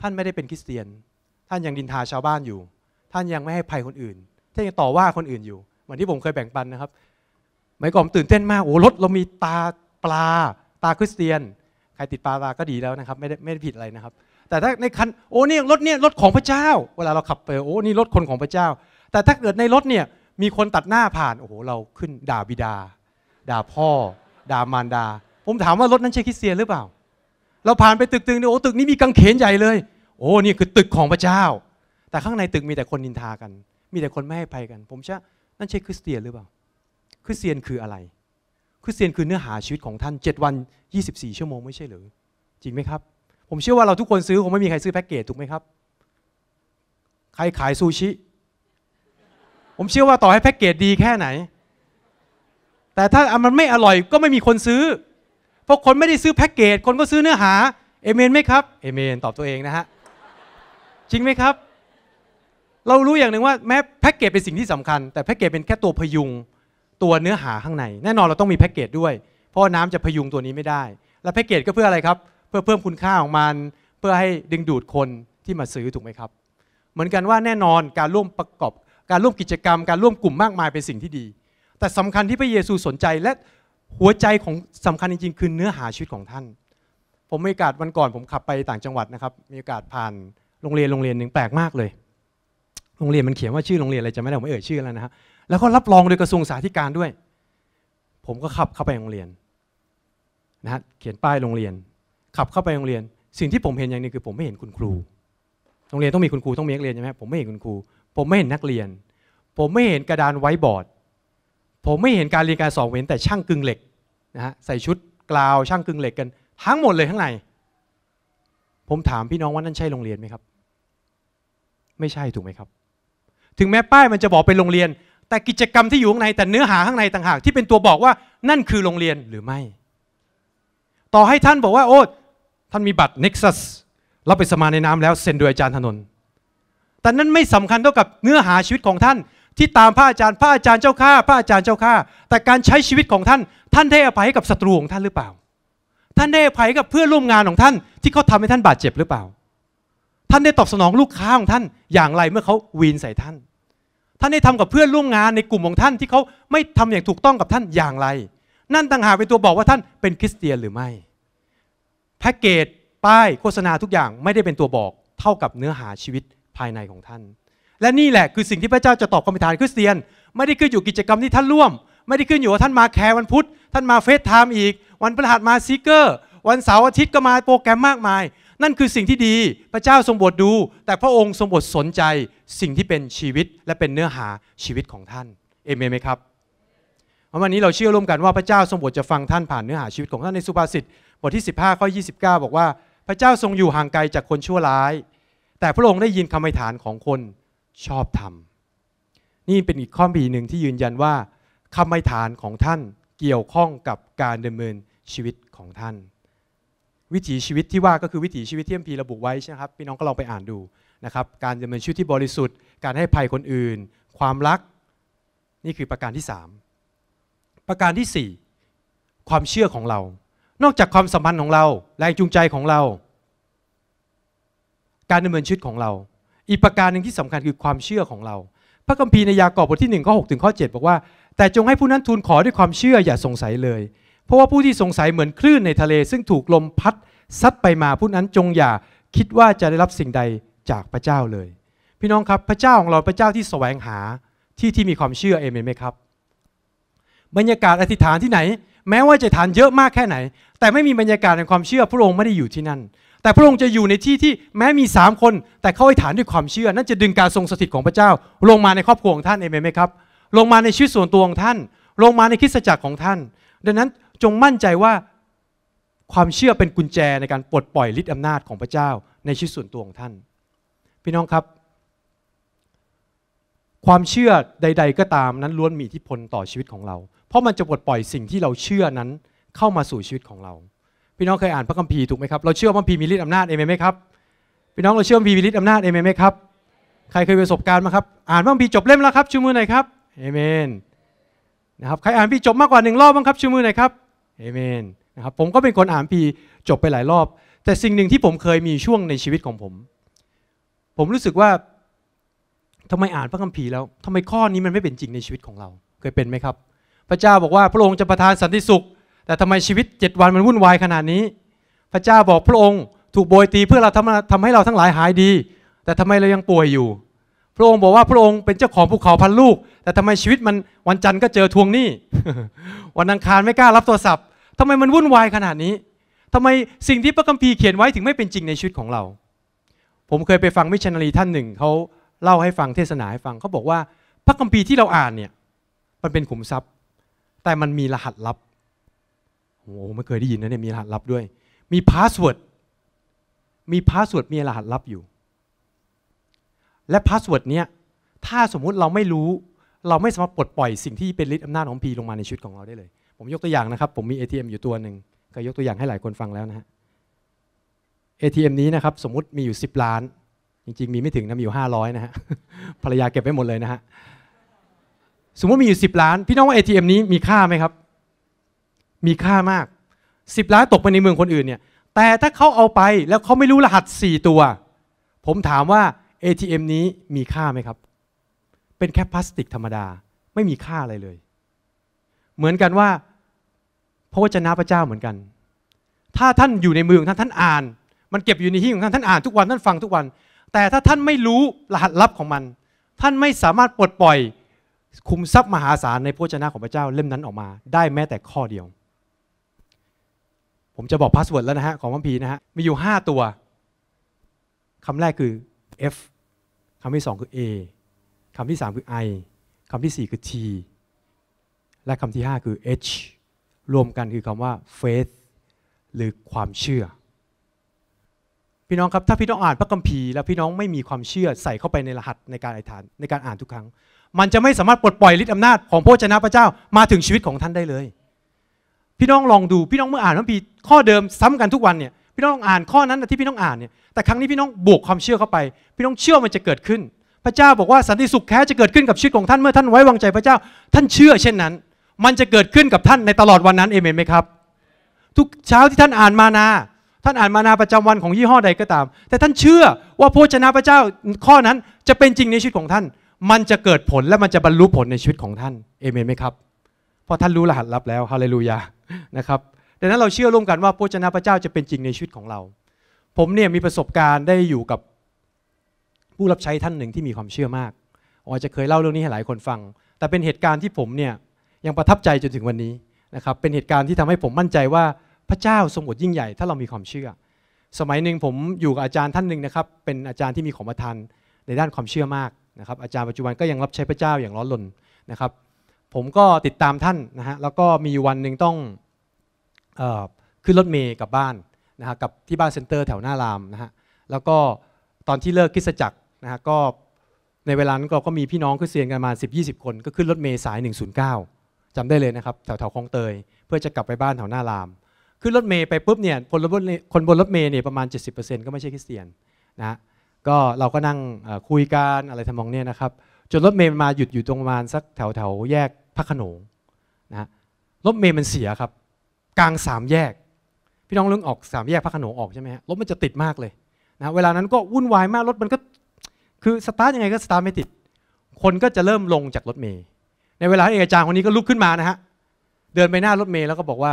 ท่านไม่ได้เป็นคริสเตียนท่านยังดินทาชาวบ้านอยู่ ท่านยังไม่ให้ภัยคนอื่น ท่านยังต่อว่าคนอื่นอยู่เหมือนที่ผมเคยแบ่งปันนะครับหมายความตื่นเต้นมาก โอ้ รถเรามีตาปลา ตาคริสเตียน ใครติดปลาตาก็ดีแล้วนะครับ ไม่ได้ไม่ได้ผิดอะไรนะครับ แต่ถ้าในคัน โอ้เนี่ยรถเนี่ยรถของพระเจ้า เวลาเราขับไป โอ้ นี่รถคนของพระเจ้า แต่ถ้าเกิดในรถเนี่ยมีคนตัดหน้าผ่าน โอ้โหเราขึ้นด่าบิดา ด่าพ่อ ด่ามารดา ผมถามว่ารถนั้นใช่คริสเตียนหรือเปล่า เราผ่านไปตึกตึงเนี่ยโอ้ ตึกนี้มีกังเขนใหญ่เลยโอ้ นี่คือตึกของพระเจ้า แต่ข้างในตึกมีแต่คนนินทากัน มีแต่คนไม่ให้ภัยกัน ผมเชื่อนั่นใช่คริสเตียนหรือเปล่า คริสเตียนคืออะไร คริสเตียนคือเนื้อหาชีวิตของท่าน 7 วัน 24 ชั่วโมง ไม่ใช่หรือจริงไหมครับ ผมเชื่อว่าเราทุกคนซื้อคงไม่มีใครซื้อแพ็กเกจถูกไหมครับ ใครขายซูชิ ผมเชื่อว่าต่อให้แพ็กเกจดีแค่ไหน แต่ถ้ามันไม่อร่อยก็ไม่มีคนซื้อ เพราะคนไม่ได้ซื้อแพ็กเกจ คนก็ซื้อเนื้อหา เอเมนไหมครับ เอเมนตอบตัวเองนะฮะจริงไหมครับเรารู้อย่างหนึ่งว่าแม้แพ็กเกจเป็นสิ่งที่สำคัญ แต่แพ็กเกจเป็นแค่ตัวพยุงตัวเนื้อหาข้างในแน่นอนเราต้องมีแพ็กเกจด้วย เพราะน้ำจะพยุงตัวนี้ไม่ได้ และแพ็กเกจก็เพื่ออะไรครับเพื่อเพิ่มคุณค่าของมันเพื่อให้ดึงดูดคนที่มาซื้อถูกไหมครับ เหมือนกันว่าแน่นอนการร่วมประกอบ การร่วมกิจกรรม การร่วมกลุ่มมากมายเป็นสิ่งที่ดี แต่สำคัญที่พระเยซูสนใจและหัวใจของสำคัญจริงๆคือเนื้อหาชีวิตของท่าน ผมมีโอกาสวันก่อนผมขับไปต่างจังหวัดนะครับมีโอกาสผ่านโรงเรียนโรงเรียนหนึ่งแปลกมากเลย โรงเรียนมันเขียนว่าชื่อโรงเรียนอะไรจะไม่ได้ผมไม่เอ่ยชื่อแล้วนะฮะแล้วก็รับรองโดยกระทรวงสาธการด้วย ผมก็ขับเข้าไปโรงเรียนนะฮะ เขียนป้ายโรงเรียน ขับเข้าไปโรงเรียน สิ่งที่ผมเห็นอย่างนึงคือผมไม่เห็นคุณครู โรงเรียนต้องมีคุณครูต้องมีนักเรียนใช่ไหมผมไม่เห็นคุณครู ผมไม่เห็นนักเรียน ผมไม่เห็นกระดานไว้บอร์ด ผมไม่เห็นการเรียนการสอนเว้น แต่ช่างกึ่งเหล็กนะฮะ ใส่ชุดกลาวช่างกึ่งเหล็กกันทั้งหมดเลยข้างในผมถามพี่น้องว่านั่นใช่โรงเรียนไหมครับไม่ใช่ถูกไหมครับ ถึงแม้ป้ายมันจะบอกเป็นโรงเรียน แต่กิจกรรมที่อยู่ข้างในแต่เนื้อหาข้างในต่างหากที่เป็นตัวบอกว่านั่นคือโรงเรียนหรือไม่ ต่อให้ท่านบอกว่าโอ้ ท่านมีบัตร Nexus รับไปสมาในน้ำแล้วเซ็นโดยอาจารย์ธนนท์แต่นั้นไม่สำคัญเท่ากับเนื้อหาชีวิตของท่าน ที่ตามพระอาจารย์พระอาจารย์เจ้าข้าพระอาจารย์เจ้าข้าแต่การใช้ชีวิตของท่าน ท่านได้อภัยให้กับศัตรูของท่านหรือเปล่า ท่านได้อภัยกับเพื่อนร่วมงานของท่าน ที่เขาทาให้ท่านบาดเจ็บหรือเปล่าท่านได้ตอบสนองลูกค้าของท่านอย่างไรเมื่อเขาวีนใส่ท่าน ท่านได้ทำกับเพื่อนร่วมงานในกลุ่มของท่านที่เขาไม่ทำอย่างถูกต้องกับท่านอย่างไร นั่นต่างหากเป็นตัวบอกว่าท่านเป็นคริสเตียนหรือไม่ แพ็กเกจป้ายโฆษณาทุกอย่างไม่ได้เป็นตัวบอกเท่ากับเนื้อหาชีวิตภายในของท่าน และนี่แหละคือสิ่งที่พระเจ้าจะตอบคำถามคริสเตียน ไม่ได้ขึ้นอยู่กิจกรรมที่ท่านร่วม ไม่ได้ขึ้นอยู่ว่าท่านมาแคร์วันพุธท่านมาเฟสไทม์อีกวันพฤหัสมาซีเกอร์ วันเสาร์อาทิตย์ก็มาโปรแกรมมากมายนั่นคือสิ่งที่ดีพระเจ้าทรงบดดู แต่พระองค์ทรงบชสนใจสิ่งที่เป็นชีวิตและเป็นเนื้อหาชีวิตของท่านเอเมนไหมครับวันนี้เราเชื่อร่วมกันว่าพระเจ้าทรงบชจะฟังท่านผ่านเนื้อหาชีวิตของท่านในสุภาษิตบทที่15ข้อยีบอกว่าพระเจ้าทรงอยู่ห่างไกลจากคนชั่วร้าย แต่พระองค์ได้ยินคำอธิษฐานของคนชอบธรรม นี่เป็นอีกข้อบีหนึ่งที่ยืนยันว่าคำอธิษฐานของท่านเกี่ยวข้องกับการดำเนินชีวิตของท่านวิถีชีวิตที่ว่าก็คือวิถีชีวิตที่เมพีระบุไว้ใช่ไหมครับพี่น้องก็ลองไปอ่านดูนะครับ การดำเนินชีวิตที่บริสุทธิ์ การให้ภัยคนอื่น ความรัก นี่คือประการที่ 3 ประการที่ 4 ความเชื่อของเรา นอกจากความสัมพันธ์ของเราแรงจูงใจของเรา การดำเนินชีวิตของเรา อีกประการหนึ่งที่สำคัญคือความเชื่อของเรา พระคัมภีร์ในยากอบบทที่1ข้อ6ถึงข้อ7บอกว่า แต่จงให้ผู้นั้นทูลขอด้วยความเชื่ออย่าสงสัยเลยเพราะว่าผู้ที่สงสัยเหมือนคลื่นในทะเลซึ่งถูกลมพัดซัดไปมาผู้นั้นจงอย่าคิดว่าจะได้รับสิ่งใดจากพระเจ้าเลย พี่น้องครับพระเจ้าของเราพระเจ้าที่แสวงหาที่ที่มีความเชื่อ เอเมนไหมครับ บรรยากาศอธิษฐานที่ไหน แม้ว่าจะฐานเยอะมากแค่ไหน แต่ไม่มีบรรยากาศแห่งความเชื่อพระองค์ไม่ได้อยู่ที่นั่น แต่พระองค์จะอยู่ในที่ที่แม้มีสามคนแต่เขาอธิษฐานด้วยความเชื่อนั่นจะดึงการทรงสถิตของพระเจ้า ลงมาในครอบครัวของท่านเอเมนไหมครับ ลงมาในชีวิตส่วนตัวของท่าน ลงมาในคริสตจักรของท่าน ดังนั้นจงมั่นใจว่าความเชื่อเป็นกุญแจในการปลดปล่อยฤทธิอำนาจของพระเจ้า ในชีวิตส่วนตัวของท่าน พี่น้องครับ ความเชื่อใด ๆ ก็ตามนั้นล้วนมีอิทธิพลต่อชีวิตของเราเพราะมันจะปลดปล่อยสิ่งที่เราเชื่อนั้นเข้ามาสู่ชีวิตของเรา พี่น้องเคยอ่านพระคัมภีร์ถูกไหมครับเราเชื่อว่าพระคัมภีร์มีฤทธิอำนาจเองไหมครับพี่น้องเราเชื่อว่าพระคัมภีร์มีฤทธิอำนาจเองไหมครับ ใครเคยประสบการณ์มาครับ อ่านพระคัมภีร์จบเล่มแล้วครับชูมือหน่อยครับเอเมนนะครับใครอ่านพี่จบมากกว่าหนึ่งรอบบ้างครับชูมือหน่อยครับเอเมนนะครับผมก็เป็นคนอ่านพีจบไปหลายรอบ แต่สิ่งหนึ่งที่ผมเคยมีช่วงในชีวิตของผม ผมรู้สึกว่าทำไมอ่านพระคัมภีร์แล้ว ทำไมข้อนี้มันไม่เป็นจริงในชีวิตของเราเคยเป็นไหมครับ พระเจ้าบอกว่าพระองค์จะประทานสันติสุข แต่ทำไมชีวิตเจวันมันวุ่นวายขนาดนี้ พระเจ้าบอกพระองค์ถูกโบยตีเพื่อเราทำทำให้เราทั้งหลายหายดี แต่ทำไมเรายังป่วยอยู่พระองค์ บอกว่าพระองค์เป็นเจ้าของภูเขาพันลูก แต่ทำไมชีวิตมันวันจันทร์ก็เจอทวงหนี้ วันอังคารไม่กล้ารับโทรศัพท์ทำไมมันวุ่นวายขนาดนี้ ทำไมสิ่งที่พระคัมภีร์เขียนไว้ถึงไม่เป็นจริงในชีวิตของเรา ผมเคยไปฟังมิชชันนารีท่านหนึ่ง เขาเล่าให้ฟังเทศนาให้ฟังเขาบอกว่า พระคัมภีร์ที่เราอ่านเนี่ย มันเป็นขุมทรัพย์ แต่มันมีรหัสลับ โอ้ไม่เคยได้ยินนะเนี่ยมีรหัสลับด้วย มีพาสเวิร์ด มีพาสเวิร์ดมีรหัสลับอยู่และพาสเวิร์ดเนี้ยถ้าสมมุติเราไม่รู้ เราไม่สามารถปลดปล่อยสิ่งที่เป็นฤทธิ์อำนาจของพีลงมาในชีวิตของเราได้เลย ผมยกตัวอย่างนะครับ ผมมี ATM อยู่ตัวหนึ่งเคยยกตัวอย่างให้หลายคนฟังแล้วนะฮะ ATM นี้นะครับ สมมติมีอยู่ 10 ล้าน จริง ๆ มีไม่ถึงนะ มีอยู่ 500 นะฮะ ภรรยาเก็บไว้หมดเลยนะฮะ สมมติมีอยู่10ล้าน พี่น้องว่า ATM นี้มีค่าไหมครับ มีค่ามาก10ล้านตกไปในเมืองคนอื่นเนี่ย แต่ถ้าเขาเอาไปแล้วเขาไม่รู้รหัส4ตัว ผมถามว่า ATM นี้มีค่าไหมครับ เป็นแค่พลาสติกธรรมดาไม่มีค่าอะไรเลย เหมือนกันว่าพระวจนะพระเจ้าเหมือนกัน ถ้าท่านอยู่ในมือของท่านท่านอ่าน มันเก็บอยู่ในที่ของท่านท่านอ่านทุกวันท่านฟังทุกวัน แต่ถ้าท่านไม่รู้รหัสลับของมัน ท่านไม่สามารถปลดปล่อย คุมทรัพย์มหาศาลในพระวจนะของพระเจ้าเล่มนั้นออกมา ได้แม้แต่ข้อเดียว ผมจะบอกพาสเวิร์ดแล้วนะฮะของพัมพีนะฮะ มีอยู่ 5 ตัวคำแรกคือ F คำที่2คือ A คำที่ 3 คือ I คำที่ 4 คือ T และคำที่ 5 คือ H รวมกันคือคำว่า faith หรือความเชื่อ พี่น้องครับถ้าพี่น้องอ่านพระคัมภีร์แล้วพี่น้องไม่มีความเชื่อใส่เข้าไปในรหัสในการอธิษฐานในการอ่านทุกครั้ง มันจะไม่สามารถปลดปล่อยฤทธิอำนาจของพระเจ้าพระเจ้ามาถึงชีวิตของท่านได้เลย พี่น้องลองดูพี่น้องเมื่ออ่านพระคัมภีร์ข้อเดิมซ้ำกันทุกวันเนี่ยพี่น้องอ่านข้อนั้นที่พี่น้องอ่านเนี่ย แต่ครั้งนี้พี่น้องบวกความเชื่อเข้าไป พี่น้องเชื่อมันจะเกิดขึ้น พระเจ้าบอกว่าสันติสุขแค่จะเกิดขึ้นกับชีวิตของท่านเมื่อท่านไว้วางใจพระเจ้า ท่านเชื่อเช่นนั้น มันจะเกิดขึ้นกับท่านในตลอดวันนั้น เอเมนไหมครับ ทุกเช้าที่ท่านอ่านมานา ท่านอ่านมานาประจำวันของยี่ห้อใดก็ตาม แต่ท่านเชื่อว่าโภชนาพระเจ้าข้อนั้นจะเป็นจริงในชีวิตของท่าน มันจะเกิดผลและมันจะบรรลุผลในชีวิตของท่าน เอเมนไหมครับเพราะท่านรู้รหัสลับแล้วฮาเลลูยานะครับดังนั้นเราเชื่อร่วมกันว่าพระจ้าพระเจ้าจะเป็นจริงในชีวิตของเรา ผมเนี่ยมีประสบการณ์ได้อยู่กับผู้รับใช้ท่านหนึ่งที่มีความเชื่อมาก อาจจะเคยเล่าเรื่องนี้ให้หลายคนฟัง แต่เป็นเหตุการณ์ที่ผมเนี่ยยังประทับใจจนถึงวันนี้นะครับ เป็นเหตุการณ์ที่ทำให้ผมมั่นใจว่าพระเจ้าทรงอดยิ่งใหญ่ถ้าเรามีความเชื่อ สมัยหนึ่งผมอยู่กับอาจารย์ท่านหนึ่งนะครับ เป็นอาจารย์ที่มีของประทาน ในด้านความเชื่อมากนะครับ อาจารย์ปัจจุบันก็ยังรับใช้พระเจ้าอย่างร้อนรนนะครับ ผมก็ติดตามท่านนะฮะ แล้วก็มีวันหนึ่งต้องขึ้นรถเมย์กลับบ้านนะฮะกับที่บ้านเซ็นเตอร์แถวหน้ารามนะฮะแล้วก็ตอนที่เลิกคริสจักรนะฮะก็ในเวลานั้นเราก็มีพี่น้องขึ้นเสียงกันมา10 20 คน ก็ขึ้นรถเมย์สาย 109 จำได้เลยนะครับ แถวแถวคลองเตย เพื่อจะกลับไปบ้านแถวหน้าราม ขึ้นรถเมย์ไป ปุ๊บเนี่ยคนบนคนบนรถเมย์เนี่ยประมาณ 70%ก็ไม่ใช่คริสเตียนนะฮะก็เราก็นั่งคุยกัน อะไรทำนองเนี่ยนะครับจนรถเมย์มาหยุดอยู่ตรงประมาณสักแถวแถวแยกพระขนงนะฮะรถเมย์มันเสียครับกลางสามแยก พี่น้องเรื่องออกสามแยกพระขนงออกใช่ไหมฮะรถมันจะติดมากเลยนะเวลานั้นก็วุ่นวายมากรถมันก็ คือสตาร์ทยังไงก็สตาร์ทไม่ติด คนก็จะเริ่มลงจากรถเมย์ในเวลาที่อาจารย์คนนี้ก็ลุกขึ้นมานะฮะเดินไปหน้ารถเมย์แล้วก็บอกว่า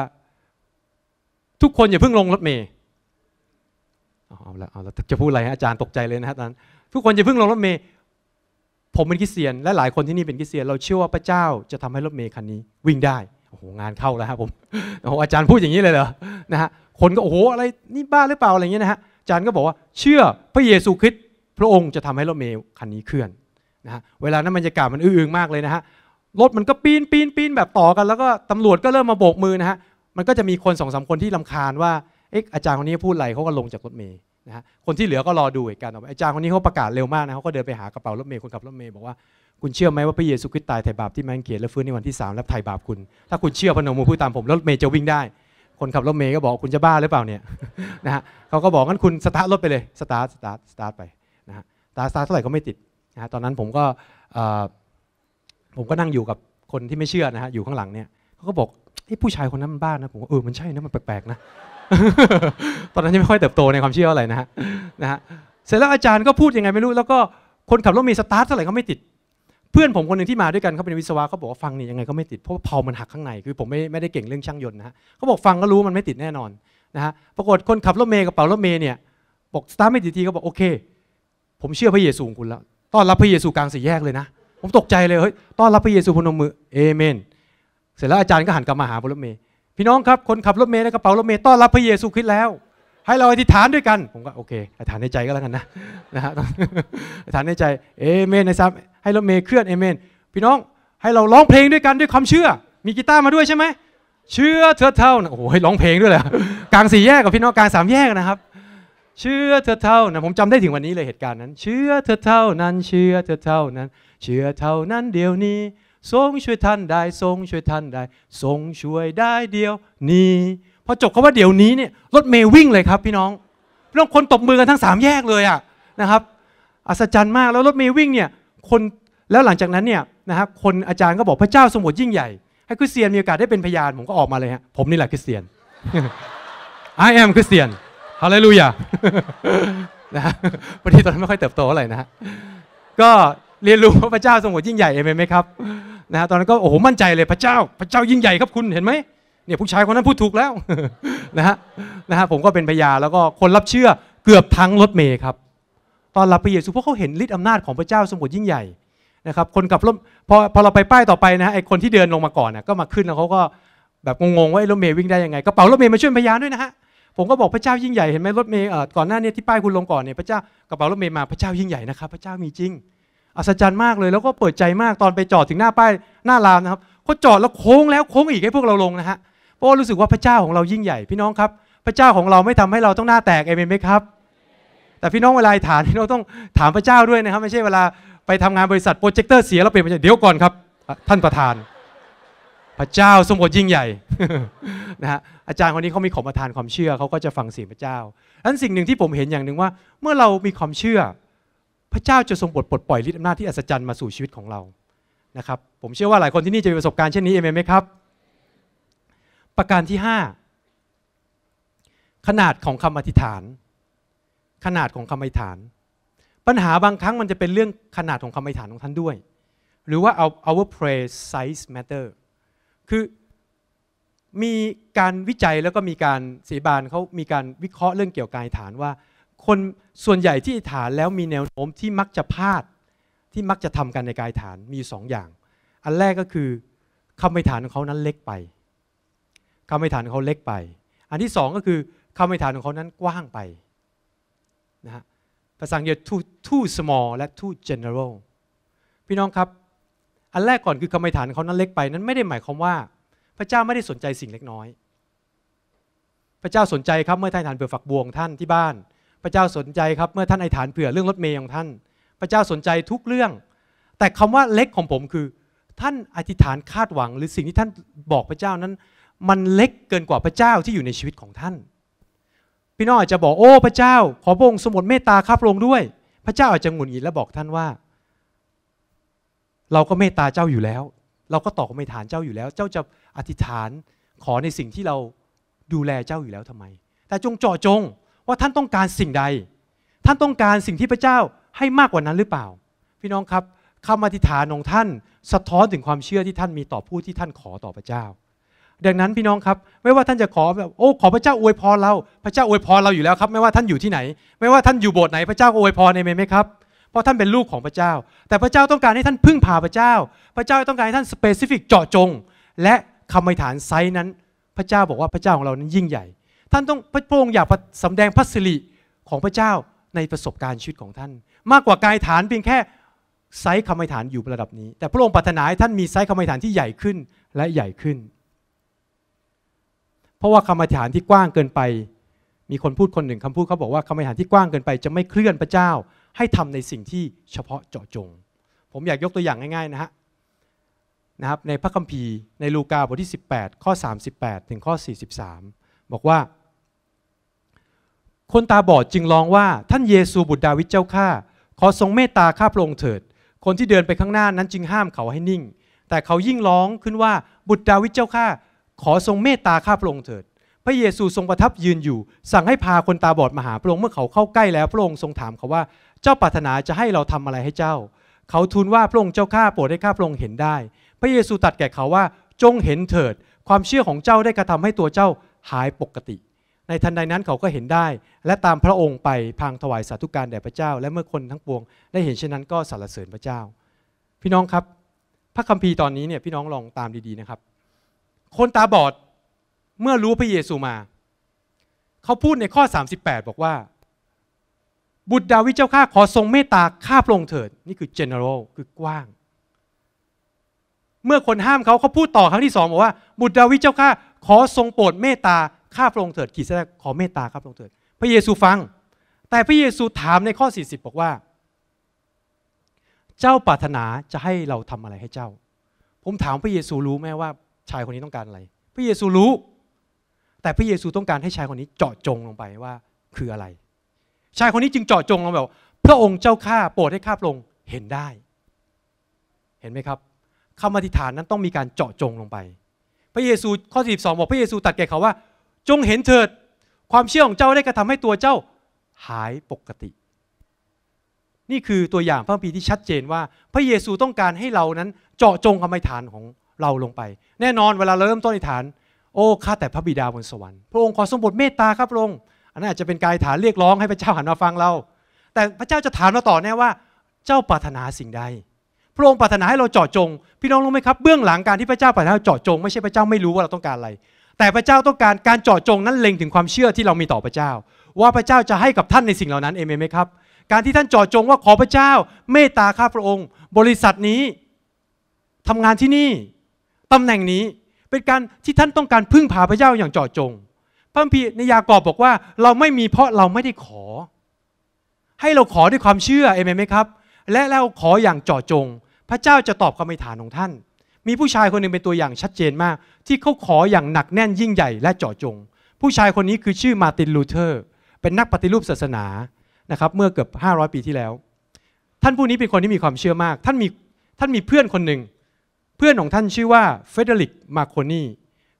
ทุกคนอย่าเพิ่งลงรถเมย์เอาละเอาละจะพูดอะไรฮะอาจารย์ตกใจเลยนะฮะตอนทุกคนอย่าเพิ่งลงรถเมย์ผมเป็นคริสเตียน และหลายคนที่นี่เป็นคริสเตียน เราเชื่อว่าพระเจ้า จะทำให้รถเมย์คันนี้ วิ่งได้โอ้โห งานเข้าแล้วครับผม โอ้อาจารย์พูดอย่างนี้เลยเหรอ นะฮะ คนก็โอ้โหอะไรนี่บ้าหรือเปล่าอะไรเงี้ยนะฮะ อาจารย์ก็บอกว่าเชื่อพระเยซูคริสต์พระองค์จะทำให้รถเมล์คันนี้เคลื่อนนะฮะ เวลานั้นบรรยากาศมันอื้องมากเลยนะฮะ รถมันก็ปีนปีนปีนแบบต่อกันแล้วก็ตำรวจก็เริ่มมาโบกมือนะฮะ มันก็จะมีคนสองสาคนที่ลาคาญว่าเอ๊ะอาจารย์คนนี้พูดอะไรเขาก็ลงจากรถเมล์นะฮะ คนที่เหลือก็รอดูเหตุการณ์ไปอาจารย์คนนี้เขาประกาศเร็วมากนะเขาก็เดินไปหากระเป๋ารถเมล์คนขับรถเมล์บอกว่าคุณเชื่อไหมว่าพระเยซูคริสต์ตายไถ่บาปที่แมเกียรและฟื้นในวันที่สาม้วไถ่บาปคุณ ถ้าคุณเชื่อพนมมือพูดตามผมรถเมย์จะวิ่งได้ คนขับรถเมย์ก็บอกคุณจะบ้าหรือเปล่าเนี่ยนะฮะเขาก็บอกงั้นคุณสตาร์ทรถไปเลยสตาร์ทสตาร์ทสตาร์ทไปนะฮะสตาร์ทสตาร์ทเท่าไหร่ก็ไม่ติดนะฮะตอนนั้นผมก็ผมก็นั่งอยู่กับคนที่ไม่เชื่อนะฮะอยู่ข้างหลังเนี่ยเขาก็บอกไอ้ผู้ชายคนนั้นมันบ้านะผมเออมันใช่นะมันแปลกๆนะตอนนั้นยังไม่ค่อยเติบโตในความเชื่ออะไรนะฮะนะฮะเสร็จแล้วอาจารย์ก็พูดยังไงไม่รู้แล้วก็คนขับรถเมย์สตาร์ทเท่าไหร่ก็ไม่ติดเพื่อนผมคนหนึ่งที่มาด้วยกันเขาเป็นวิศวะเขาบอกว่าฟังนี่ยังไงก็ไม่ติด เพราะเผามันหักข้างใน คือผมไม่ไม่ได้เก่งเรื่องช่างยนต์นะฮะเขาบอกฟังก็รู้มันไม่ติดแน่นอนนะฮะปรากฏคนขับรถเมย์กระเป๋ารถเมย์เนี่ยบอกสตาร์ทไม่ติดทีเขาบอกโอเคผมเชื่อพระเยซูคุณแล้ว ต้อนรับพระเยซูกลางสี่แยกเลยนะ ผมตกใจเลยเฮ้ยต้อนรับพระเยซูพนมมือเอเมนเสร็จแล้วอาจารย์ก็หันกลับมาหาบลรถเมย์พี่น้องครับคนขับรถเมย์และกระเป๋ารถเมย์ต้อนรับพระเยซูคริสต์แล้ว ให้เราอธิษฐานด้วยกัน ผมก็โอเคอธิษฐานในใจก็แล้วกันนะนะฮะอธิษฐานในใจเอเมนในซ้ำให้รถเมย์เคลื่อนเอเมนพี่น้องให้เราร้องเพลงด้วยกันด้วยความเชื่อมีกีตาร์มาด้วยใช่ไหมเชื่อเธอเท่าโอ้โหร้องเพลงด้วยเลยกลางสี่แยกกับพี่น้องกลางสามแยกนะครับ เชื่อเธอเท่านะผมจำได้ถึงวันนี้เลยเหตุการณ์นั้น เชื่อเธอเท่านั้นเชื่อเธอเท่านั้น เชื่อเท่านั้นเดี๋ยวนี้ ทรงช่วยท่านได้ทรงช่วยท่านได้ ทรงช่วยได้เดียวนี้ พอจบคาว่าเดี๋ยวนี้เนี่ยรถเมย์วิ่งเลยครับพี่น้องพี่น้องคนตบมือกันทั้งสามแยกเลยอะนะครับอัศจรรย์มากแล้วรถเมย์วิ่งเนี่ยคนแล้วหลังจากนั้นเนี่ยนะฮะคนอาจารย์ก็บอกพระเจ้าสมบูรณ์ยิ่งใหญ่ ให้คริสเตียนมีโอกาสได้เป็นพยานผมก็ออกมาเลยฮะผมนี่แหละคริสเตียน I am คริสเตียนฮาเลลูยานะพอดีตอนนั้นไม่ค่อยเติบโตอะไรนะฮะก็เรียนรู้ว่าพระเจ้าสมบูรณ์ยิ่งใหญ่เองไหมครับนะฮะตอนนั้นก็โอ้โหมั่นใจเลยพระเจ้า พระเจ้ายิ่งใหญ่ครับคุณเห็นไหมเนี่ยผู้ชายคนนั้นพูดถูกแล้วนะฮะนะฮะผมก็เป็นพยานแล้วก็คนรับเชื่อเกือบทั้งรถเมย์ครับตอนหลับพระเยซูพวกะเขาเห็นฤทธิ์อำนาจของพระเจ้าสมบูรณ์ยิ่งใหญ่นะครับคนกับรถพอพอเราไปป้ายต่อไปนะไอคนที่เดินลงมาก่อนนะก็มาขึ้นแล้วเขาก็แบบงงๆว่าไอรถเมย์วิ่งได้ยังไงกระเป๋ารถเมย์มาช่วยพยานด้วยนะฮะผมก็บอกพระเจ้ายิ่งใหญ่เห็นไหมรถเมย์ก่อนหน้านี้ที่ป้ายคุณลงก่อนเนี่ยพระเจ้ากระเป๋ารถเมย์มาพระเจ้ายิ่งใหญ่นะครับ พระเจ้ามีจริงอัศจรรย์มากเลยแล้วก็เปิดใจมากตอนไปจอดถึงหน้าป้ายหน้ารานนะครับเขาจอดแล้วโค้งแล้วโค้งอีกให้พวกเราลงนะฮะเพราะรู้สึกว่าพระเจ้าของเรายิ่งใหญ่พี่น้องครับพระเจ้าของเราไม่ทำให้เราต้องหน้าแตกเอเมนไหมครับแต่พี่น้องเวลาถามพี่น้องต้องถามพระเจ้าด้วยนะครับ ไม่ใช่เวลา ไปทำงานบริษัทโปรเจคเตอร์เสียเราเปลี่ยนไปเดี๋ยวก่อนครับ ท่านประธาน พระเจ้าสมบูรณ์ยิ่งใหญ่นะฮะอาจารย์คนนี้เขามีของประทานความเชื่อเขาก็จะฟังเสียงพระเจ้าอันสิ่งหนึ่งที่ผมเห็นอย่างหนึ่งว่า เมื่อเรามีความเชื่อ พระเจ้าจะทรงปลดปลดปล่อยฤทธิ์อำนาจที่อัศจรรย์มาสู่ชีวิตของเรานะครับ ผมเชื่อว่าหลายคนที่นี่จะมีประสบการณ์เช่นนี้เองไหมครับ ประการที่5ขนาดของคำอธิษฐานขนาดของคำอธิษฐาน ปัญหาบางครั้งมันจะเป็นเรื่องขนาดของคำอธิษฐานของท่านด้วย หรือว่า our prayer size matter คือมีการวิจัยแล้วก็มีการสีบานเขามีการวิเคราะห์เรื่องเกี่ยวกับอธิษฐานว่า คนส่วนใหญ่ที่อธิษฐานแล้วมีแนวโน้มที่มักจะพลาด ที่มักจะทำกันในกายฐานมีสองอย่าง อันแรกก็คือคำอธิษฐานของเขานั้นเล็กไปคำอธิษฐานของเขาเล็กไป อันที่สองก็คือคำอธิษฐานของเขานั้นกว้างไปนะฮะภาษาอังกฤษ too too small และ too general พี่น้องครับอันแรกก่อนคือคำอธิษฐานเขานั้นเล็กไปนั้นไม่ได้หมายความว่าพระเจ้าไม่ได้สนใจสิ่งเล็กน้อย พระเจ้าสนใจครับเมื่อท่านอธิษฐานเผื่อฝักบวงท่านที่บ้าน พระเจ้าสนใจครับเมื่อท่านอธิษฐานเผื่อเรื่องรถเมย์ของท่าน พระเจ้าสนใจทุกเรื่อง แต่คำว่าเล็กของผมคือ ท่านอธิษฐานคาดหวัง หรือสิ่งที่ท่านบอกพระเจ้านั้น มันเล็กเกินกว่าพระเจ้าที่อยู่ในชีวิตของท่านพี่น้องอาจจะบอก โอ้พระเจ้า ขอพระองค์สมุนเมตตาข้าพระองค์ด้วย พระเจ้าอาจจะหงุดหงิดและบอกท่านว่า เราก็เมตตาเจ้าอยู่แล้ว เราก็ตอบไม่ฐานเจ้าอยู่แล้ว เจ้าจะอธิษฐานขอในสิ่งที่เราดูแลเจ้าอยู่แล้วทำไม แต่จงเจาะจงว่าท่านต้องการสิ่งใด ท่านต้องการสิ่งที่พระเจ้าให้มากกว่านั้นหรือเปล่า พี่น้องครับคำอธิษฐานของท่านสะท้อนถึงความเชื่อที่ท่านมีต่อผู้ที่ท่านขอต่อพระเจ้าดังนั้นพี่น้องครับไม่ว่าท่านจะขอแบบโอ้ขอพระเจ้าอวยพรเราพระเจ้าอวยพรเราอยู่แล้วครับไม่ว่าท่านอยู่ที่ไหน ไม่ว่าท่านอยู่โบสถ์ไหนพระเจ้าก็อวยพรในเม์ไหมครับเพราะท่านเป็นลูกของพระเจ้า แต่พระเจ้าต้องการให้ท่านพึ่งพาพระเจ้า พระเจ้าต้องการให้ท่านสเปซิฟิกเจาะจงและคำอธิฐานไซนั้น พระเจ้าบอกว่าพระเจ้าของเรานั้นยิ่งใหญ่ ท่านต้องพระองค์อยากสาแดงพระสิริของพระเจ้าในประสบการณ์ชีวิตของท่าน มากกว่ากายฐานเพียงแค่ไซส์คำอธิฐานอยู่ระดับนี้ แต่พระองค์ปรารถนาให้ท่านมีไซส์คำอธิฐานที่ใหญ่ขึ้นและใหญ่ขึ้นเพราะว่าคำอธิษฐานที่กว้างเกินไป มีคนพูดคนหนึ่งคำพูดเขาบอกว่าคำอธิษฐานที่กว้างเกินไป จะไม่เคลื่อนพระเจ้าให้ทำในสิ่งที่เฉพาะเจาะจง ผมอยากยกตัวอย่างง่ายๆนะฮะนะครับในพระคัมภีร์ในลูกาบทที่ 18 ข้อ 38 ถึงข้อ 43 บอกว่า คนตาบอดจึงร้องว่าท่านเยซูบุตรดาวิดเจ้าข้าขอทรงเมตตาข้าพระองค์เถิด คนที่เดินไปข้างหน้านั้นจึงห้ามเขาให้นิ่ง แต่เขายิ่งร้องขึ้นว่าบุตรดาวิดเจ้าข้าขอทรงเมตตาข้าพระองค์เถิด พระเยซูทรงประทับยืนอยู่ สั่งให้พาคนตาบอดมาหาพระองค์เมื่อเขาเข้าใกล้แล้วพระองค์ทรงถามเขาว่า เจ้าปรารถนาจะให้เราทำอะไรให้เจ้า เขาทูลว่าพระองค์เจ้าข้าโปรดให้ข้าพระองค์เห็นได้ พระเยซูตัดแก่เขาว่าจงเห็นเถิด ความเชื่อของเจ้าได้กระทำให้ตัวเจ้าหายปกติ ในทันใดนั้นเขาก็เห็นได้ และตามพระองค์ไปพางถวายสาธุการแด่พระเจ้า และเมื่อคนทั้งปวง ได้เห็นเช่นนั้นก็สรรเสริญพระเจ้า พี่น้องครับ พระคัมภีร์ตอนนี้เนี่ยพี่น้องลองตามดีๆนะครับคนตาบอดเมื่อรู้พระเยซูมา เขาพูดในข้อ 38 บอกว่าบุตรดาวิดเจ้าข้าขอทรงเมตตาข้าพระองค์เถิด นี่คือ general คือกว้าง เมื่อคนห้ามเขาเขาพูดต่อครั้งที่สองบอกว่าบุตรดาวิดเจ้าข้าขอทรงโปรดเมตตาข้าพระองค์เถิดขีดเส้นขอเมตตาข้าพระองค์เถิดพระเยซูฟัง แต่พระเยซูถามในข้อ 40 บอกว่า เจ้าปรารถนาจะให้เราทำอะไรให้เจ้า ผมถามพระเยซูรู้ไหมว่าชายคนนี้ต้องการอะไร พระเยซูรู้ แต่พระเยซูต้องการให้ชายคนนี้เจาะจงลงไปว่าคืออะไร ชายคนนี้จึงเจาะจงลงแบบพระองค์เจ้าข้าโปรดให้ข้าพระองค์เห็นได้ เห็นไหมครับคำอธิษฐานนั้นต้องมีการเจาะจงลงไป พระเยซูข้อ42บอกพระเยซูตัดแก่เขาว่าจงเห็นเถิดความเชื่อของเจ้าได้กระทำให้ตัวเจ้าหายปกติ นี่คือตัวอย่างพระพีที่ชัดเจนว่า พระเยซูต้องการให้เรานั้นเจาะจงคำอธิษฐานของเราลงไปแน่นอนเวลาเราเริ่มต้นอธิษฐาน โอ้ข้าแต่พระบิดาบนสวรรค์พระองค์ขอทรงโปรดเมตตาครับพระองค์อันนั้นอาจจะเป็นการฐานเรียกร้องให้พระเจ้าหันมาฟังเรา แต่พระเจ้าจะถามเราต่อแน่ว่าเจ้าปรารถนาสิ่งใดพระองค์ปรารถนาให้เราเจาะจง พี่น้องรู้ไหมครับ เบื้องหลังการที่พระเจ้าปรารถนาเจาะจง ไม่ใช่พระเจ้าไม่รู้ว่าเราต้องการอะไร แต่พระเจ้าต้องการการเจาะจงนั้นเล็งถึงความเชื่อที่เรามีต่อพระเจ้า ว่าพระเจ้าจะให้กับท่านในสิ่งเหล่านั้นเอเมนไหมครับการที่ท่านเจาะจงว่าขอพระเจ้า เมตตาข้าพระองค์ บริษัทนี้ทำงานที่นี่ตำแหน่งนี้เป็นการที่ท่านต้องการพึ่งพาพระเจ้าอย่างเจาะจงพระพีในยากอบบอกว่า เราไม่มีเพราะเราไม่ได้ขอ ให้เราขอด้วยความเชื่อเอเมนไหมครับ และเราขออย่างเจาะจง พระเจ้าจะตอบคำอธิษฐานของท่าน มีผู้ชายคนหนึ่งเป็นตัวอย่างชัดเจนมาก ที่เขาขออย่างหนักแน่นยิ่งใหญ่และเจาะจง ผู้ชายคนนี้คือชื่อมาตินลูเทอร์เป็นนักปฏิรูปศาสนานะครับเมื่อเกือบ 500 ปีที่แล้ว ท่านผู้นี้เป็นคนที่มีความเชื่อมากท่านมีท่านมีเพื่อนคนหนึ่งพื่อนของท่านชื่อว่าเฟเดริก มาโคนี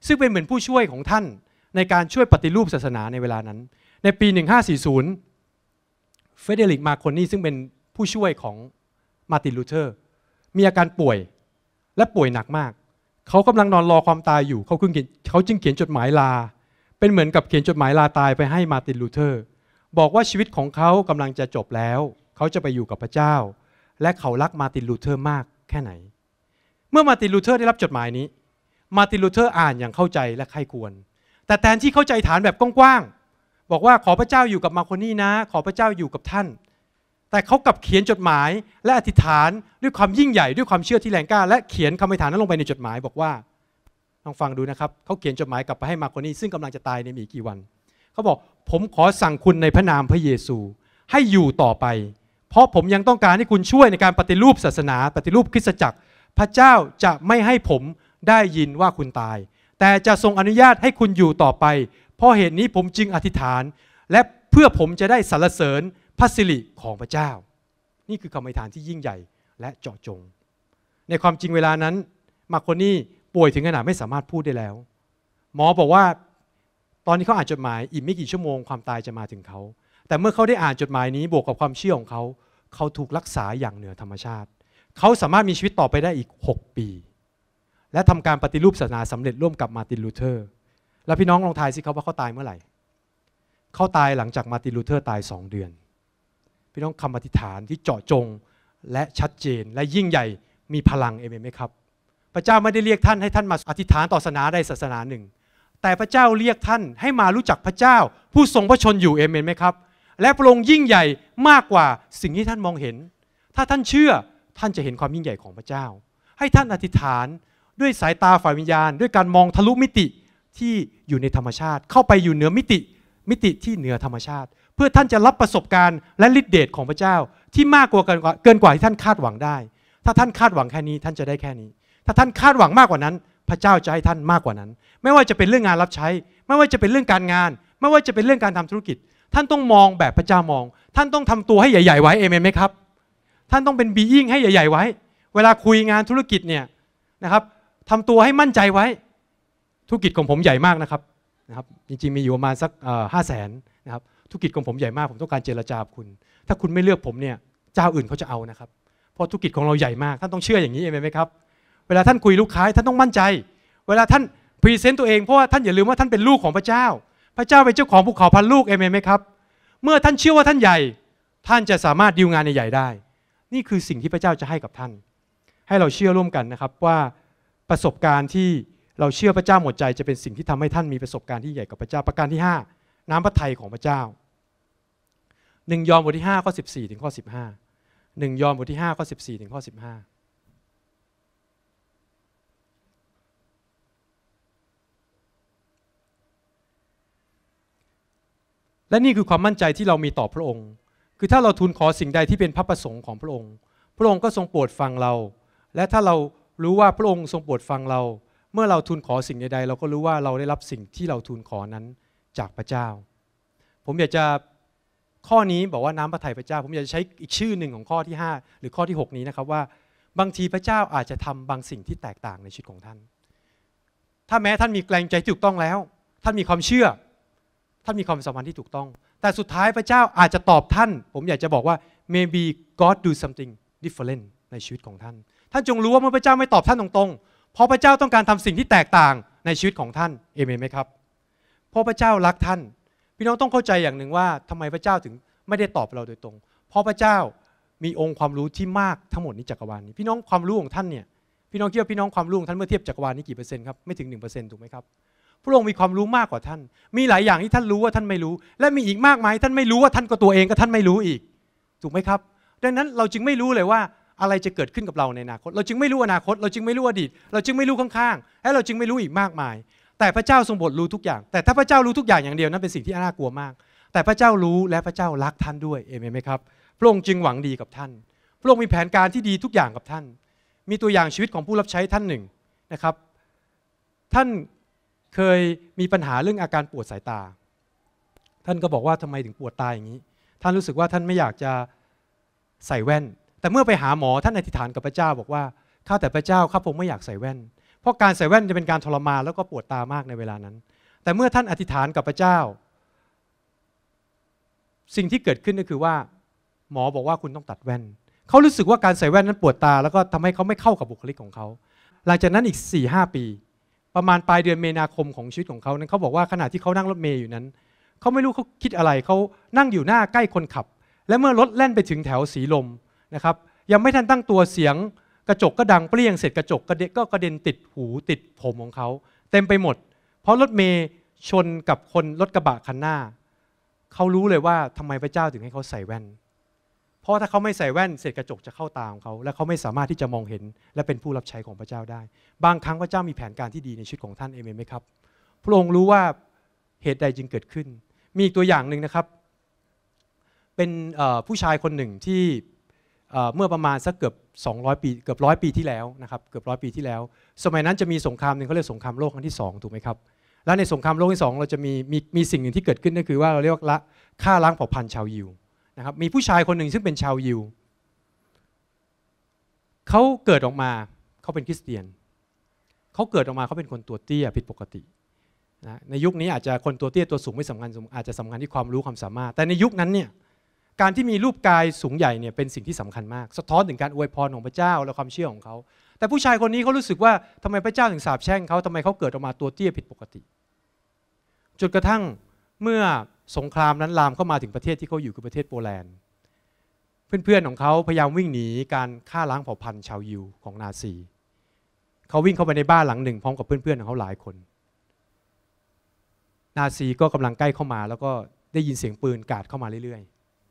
ซึ่งเป็นเหมือนผู้ช่วยของท่านในการช่วยปฏิรูปศาสนาในเวลานั้น ในปี 1540 เฟเดริก มาโคนีซึ่งเป็นผู้ช่วยของมาติน ลูเทอร์ มีอาการป่วยและป่วยหนักมาก เขากำลังนอน รอความตายอยู่เขางเขาจึงเขียนจดหมายลา เป็นเหมือนกับเขียนจดหมายลาตายไปให้มาติน ลูเทอร์ บอกว่าชีวิตของเขากำลังจะจบแล้ว เขาจะไปอยู่กับพระเจ้า และเขารักมาติน ลูเทอร์มากแค่ไหนเมื่อมาตินลูเทอร์ได้รับจดหมายนี้ มาตินลูเทอร์อ่านอย่างเข้าใจและใครควรแต่แทนที่เข้าใจฐานแบบกว้างๆ บอกว่าขอพระเจ้าอยู่กับมาคคนี่นะ ขอพระเจ้าอยู่กับท่าน แต่เขากลับเขียนจดหมาย และอธิษฐานด้วยความยิ่งใหญ่ด้วยความเชื่อที่แรงกล้า และเขียนคำอธิษฐานนั้นลงไปในจดหมาย บอกว่า ลองฟังดูนะครับ เขาเขียนจดหมายกลับไปให้มาคคนี่ซึ่งกำลังจะตายในอีกกี่วัน เขาบอกผมขอสั่งคุณในพระนามพระเยซูให้อยู่ต่อไป เพราะผมยังต้องการให้คุณช่วยในการปฏิรูปศาสนา ปฏิรูปคริสตจักรพระเจ้าจะไม่ให้ผมได้ยินว่าคุณตาย แต่จะทรงอนุญาตให้คุณอยู่ต่อไป เพราะเหตุนี้ผมจึงอธิษฐาน และเพื่อผมจะได้สรรเสริญพระสิริของพระเจ้า นี่คือคำอธิษฐานที่ยิ่งใหญ่และเจาะจง ในความจริงเวลานั้น มาโคนี่ป่วยถึงขนาดไม่สามารถพูดได้แล้ว หมอบอกว่า ตอนนี้เขาอ่านจดหมายอีกไม่กี่ชั่วโมงความตายจะมาถึงเขา แต่เมื่อเขาได้อ่านจดหมายนี้บวกกับความเชื่อของเขา เขาถูกรักษาอย่างเหนือธรรมชาติเขาสามารถมีชีวิตต่อไปได้อีก 6 ปี และทำการปฏิรูปศาสนาสำเร็จร่วมกับมาตินลูเทอร์ แล้วพี่น้องลองทายสิครับว่าเขาตายเมื่อไหร่ เขาตายหลังจากมาตินลูเทอร์ตาย 2 เดือน พี่น้องคำอธิษฐานที่เจาะจงและชัดเจนและยิ่งใหญ่มีพลังเอเมนไหมครับ พระเจ้าไม่ได้เรียกท่านให้ท่านมาอธิษฐานต่อศาสนาใดศาสนาหนึ่ง แต่พระเจ้าเรียกท่านให้มารู้จักพระเจ้า ผู้ทรงพระชนอยู่เอเมนไหมครับ และพระองค์ยิ่งใหญ่มากกว่าสิ่งที่ท่านมองเห็น ถ้าท่านเชื่อท่านจะเห็นความยิ่งใหญ่ของพระเจ้า ให้ท่านอธิษฐานด้วยสายตาฝ่ายวิญญาณด้วยการมองทะลุมิติที่อยู่ในธรรมชาติ เข้าไปอยู่เหนือมิติมิติที่เหนือธรรมชาติ เพื่อท่านจะรับประสบการณ์และฤทธิเดชของพระเจ้าที่มากกว่าเกินกว่าที่ท่านคาดหวังได้ ถ้าท่านคาดหวังแค่นี้ท่านจะได้แค่นี้ ถ้าท่านคาดหวังมากกว่านั้น พระเจ้าจะให้ท่านมากกว่านั้น ไม่ว่าจะเป็นเรื่องงานรับใช้ ไม่ว่าจะเป็นเรื่องการงาน ไม่ว่าจะเป็นเรื่องการทำธุรกิจ ท่านต้องมองแบบพระเจ้ามอง ท่านต้องทำตัวให้ใหญ่ๆไว้เอเมนไหมครับท่านต้องเป็นบีอิงให้ใหญ่ ๆ ไว้ เวลาคุยงานธุรกิจเนี่ยนะครับทำตัวให้มั่นใจไว้ ธุรกิจของผมใหญ่มากนะครับ นะครับ จริงๆมีอยู่ประมาณสักห้าแสนนะครับ ธุรกิจของผมใหญ่มาก ผมต้องการเจรจาคุณ ถ้าคุณไม่เลือกผมเนี่ยเจ้าอื่นเขาจะเอานะครับ เพราะธุรกิจของเราใหญ่มาก ท่านต้องเชื่ออย่างนี้เองไหมครับ เวลาท่านคุยลูกค้า ท่านต้องมั่นใจ เวลาท่านพรีเซนต์ตัวเองเพราะว่าท่านอย่าลืมว่าท่านเป็นลูกของพระเจ้า พระเจ้าเป็นเจ้าของภูเขาพันลูกเองมไหมครับ เมื่อท่านเชื่อว่าท่านใหญ่ ท่านจะสามารถดีลงานใหญ่ได้นี่คือสิ่งที่พระเจ้าจะให้กับท่าน ให้เราเชื่อร่วมกันนะครับ ว่าประสบการณ์ที่เราเชื่อพระเจ้าหมดใจจะเป็นสิ่งที่ทำให้ท่านมีประสบการณ์ที่ใหญ่กับพระเจ้าประการที่ 5 น้ำพระทัยของพระเจ้าหนึ่งยอห์นบทที่5ข้อ14ถึงข้อ15 1ยอห์นบทที่5ข้อ14ถึงข้อ15 และนี่คือความมั่นใจที่เรามีต่อพระองค์คือถ้าเราทูลขอสิ่งใดที่เป็นพระประสงค์ของพระองค์พระองค์ก็ทรงโปรดฟังเรา และถ้าเรารู้ว่าพระองค์ทรงโปรดฟังเรา เมื่อเราทูลขอสิ่งใดๆเราก็รู้ว่าเราได้รับสิ่งที่เราทูลขอนั้นจากพระเจ้า ผมอยากจะข้อนี้บอกว่าน้ำพระทัยพระเจ้า ผมอยากจะใช้อีกชื่อหนึ่งของข้อที่ 5 หรือข้อที่ 6 นี้นะครับว่า บางทีพระเจ้าอาจจะทำบางสิ่งที่แตกต่างในชีวิตของท่าน ถ้าแม้ท่านมีแกลงใจถูกต้องแล้ว ท่านมีความเชื่อท่านมีความสัมพันธ์ที่ถูกต้องแต่สุดท้ายพระเจ้าอาจจะตอบท่าน ผมอยากจะบอกว่า maybe God do something different ในชีวิตของท่าน ท่านจงรู้ว่าเมื่อพระเจ้าไม่ตอบท่านตรงๆ เพราะพระเจ้าต้องการทำสิ่งที่แตกต่างในชีวิตของท่านเอเมนไหมครับเพราะพระเจ้ารักท่าน พี่น้องต้องเข้าใจอย่างหนึ่งว่า ทำไมพระเจ้าถึงไม่ได้ตอบเราโดยตรง เพราะพระเจ้ามีองค์ความรู้ที่มากทั้งหมดนจักรวาลนี้พี่น้องความรู้ของท่านเนี่ยพี่น้องเิดว่าพี่น้องความรู้ของท่านเมื่อเทียบจักรวาลนี้กี่เปอร์เซ็นต์ครับไม่ถึง 1%ถูกไหมครับพระองค์มีความรู้มากกว่าท่าน มีหลายอย่างที่ท่านรู้ว่าท่านไม่รู้ และมีอีกมากมาย ท่านไม่รู้ว่าท่านก็ตัวเองก็ท่านไม่รู้อีก ถูกไหมครับ ดังนั้นเราจึงไม่รู้เลยว่าอะไรจะเกิดขึ้นกับเราในอนาคต เราจึงไม่รู้อนาคต เราจึงไม่รู้อดีต เราจึงไม่รู้ข้างๆและเราจึงไม่รู้อีกมากมาย แต่พระเจ้าทรงบทรู้ทุกอย่าง แต่ถ้าพระเจ้ารู้ทุกอย่างอย่างเดียวนั้นเป็นสิ่งที่น่ากลัวมาก แต่พระเจ้ารู้และพระเจ้ารักท่านด้วย เอเมนไหมครับ พระองค์จึงหวังดีกับท่าน พระองค์มีแผนการที่ดีทุกอย่างกับท่าน มีตัวอย่างชีวิตของผู้รับใช้ท่านหนึ่งนะครับท่านเคยมีปัญหาเรื่องอาการปวดสายตา ท่านก็บอกว่าทำไมถึงปวดตาอย่างนี้ท่านรู้สึกว่าท่านไม่อยากจะใส่แว่น แต่เมื่อไปหาหมอท่านอธิษฐานกับพระเจ้า บอกว่าข้าแต่พระเจ้าข้าพงไม่อยากใส่แว่น เพราะการใส่แว่นจะเป็นการทรมานแล้วก็ปวดตามากในเวลานั้น แต่เมื่อท่านอธิษฐานกับพระเจ้า สิ่งที่เกิดขึ้นก็คือว่า หมอบอกว่าคุณต้องตัดแว่น เขารู้สึกว่าการใส่แว่นนั้นปวดตาแล้วก็ทำให้เขาไม่เข้ากับบุคลิกของเขา หลังจากนั้นอีก4ี่หปีประมาณปลายเดือนเมนาคมของชีวิตของเขานั้นเขาบอกว่า ขณะที่เขานั่งรถเมย์อยู่นั้น เขาไม่รู้เขาคิดอะไรเขานั่งอยู่หน้าใกล้คนขับ และเมื่อรถแล่นไปถึงแถวสีลมนะครับยังไม่ทันตั้งตัวเสียงกระจกก็ดังเปรี้ยงเสร็จกระจกกระเดก็กระเด็นติดหูติดผมของเขาเต็มไปหมด เพราะรถเมย์ชนกับคนรถกระบะคันหน้าเขารู้เลยว่าทำไมพระเจ้าถึงให้เขาใส่แว่นเพราะถ้าเขาไม่ใส่แว่นเศษกระจกจะเข้าตามเขา และเขาไม่สามารถที่จะมองเห็น และเป็นผู้รับใช้ของพระเจ้าได้ บางครั้งพระเจ้ามีแผนการที่ดีในชีวิตของท่าน เอเมนไหมครับพระองค์รู้ว่าเหตุใดจึงเกิดขึ้น มีตัวอย่างหนึ่งนะครับ เป็นผู้ชายคนหนึ่งที่เมื่อประมาณสักเกือบ 200 ปี เกือบร้อยปีที่แล้วนะครับเกือบร้อยปีที่แล้ว สมัยนั้นจะมีสงครามหนึ่งเขาเรียกสงครามโลกครั้งที่2ถูกไหมครับแล้วในสงครามโลกที่ 2 เราจะมีมีมีสิ่งหนึ่งที่เกิดขึ้นก็คือ ว่าเราเรียกว่าฆ่าล้างเผ่าพันธุ์ชาวยิวนะครับมีผู้ชายคนหนึ่งซึ่งเป็นชาวยิวเขาเกิดออกมาเขาเป็นคริสเตียน เขาเกิดออกมาเขาเป็นคนตัวเตี้ยผิดปกตินะในยุคนี้อาจจะคนตัวเตี้ยตัวสูงไม่สำคัญ อาจจะสำคัญที่ความรู้ความสามารถ แต่ในยุคนั้นเนี่ย การที่มีรูปกายสูงใหญ่เนี่ยเป็นสิ่งที่สำคัญมาก สะท้อนถึงการอวยพรของพระเจ้า และความเชื่อของเขา แต่ผู้ชายคนนี้เขารู้สึกว่าทำไมพระเจ้าถึงสาปแช่งเขาทำไมเขาเกิดออกมาตัวเตี้ยผิดปกติ จนกระทั่งเมื่อสงครามนั้นลามเข้ามาถึงประเทศที่เขาอยู่คือประเทศโปแลนด์ เพื่อนๆของเขาพยายามวิ่งหนีการฆ่าล้างเผ่าพันธุ์ชาวยิวของนาซี เขาวิ่งเข้าไปในบ้านหลังหนึ่งพร้อมกับเพื่อนๆของเขาหลายคน นาซีก็กำลังใกล้เข้ามาแล้วก็ได้ยินเสียงปืนกาดเข้ามาเรื่อย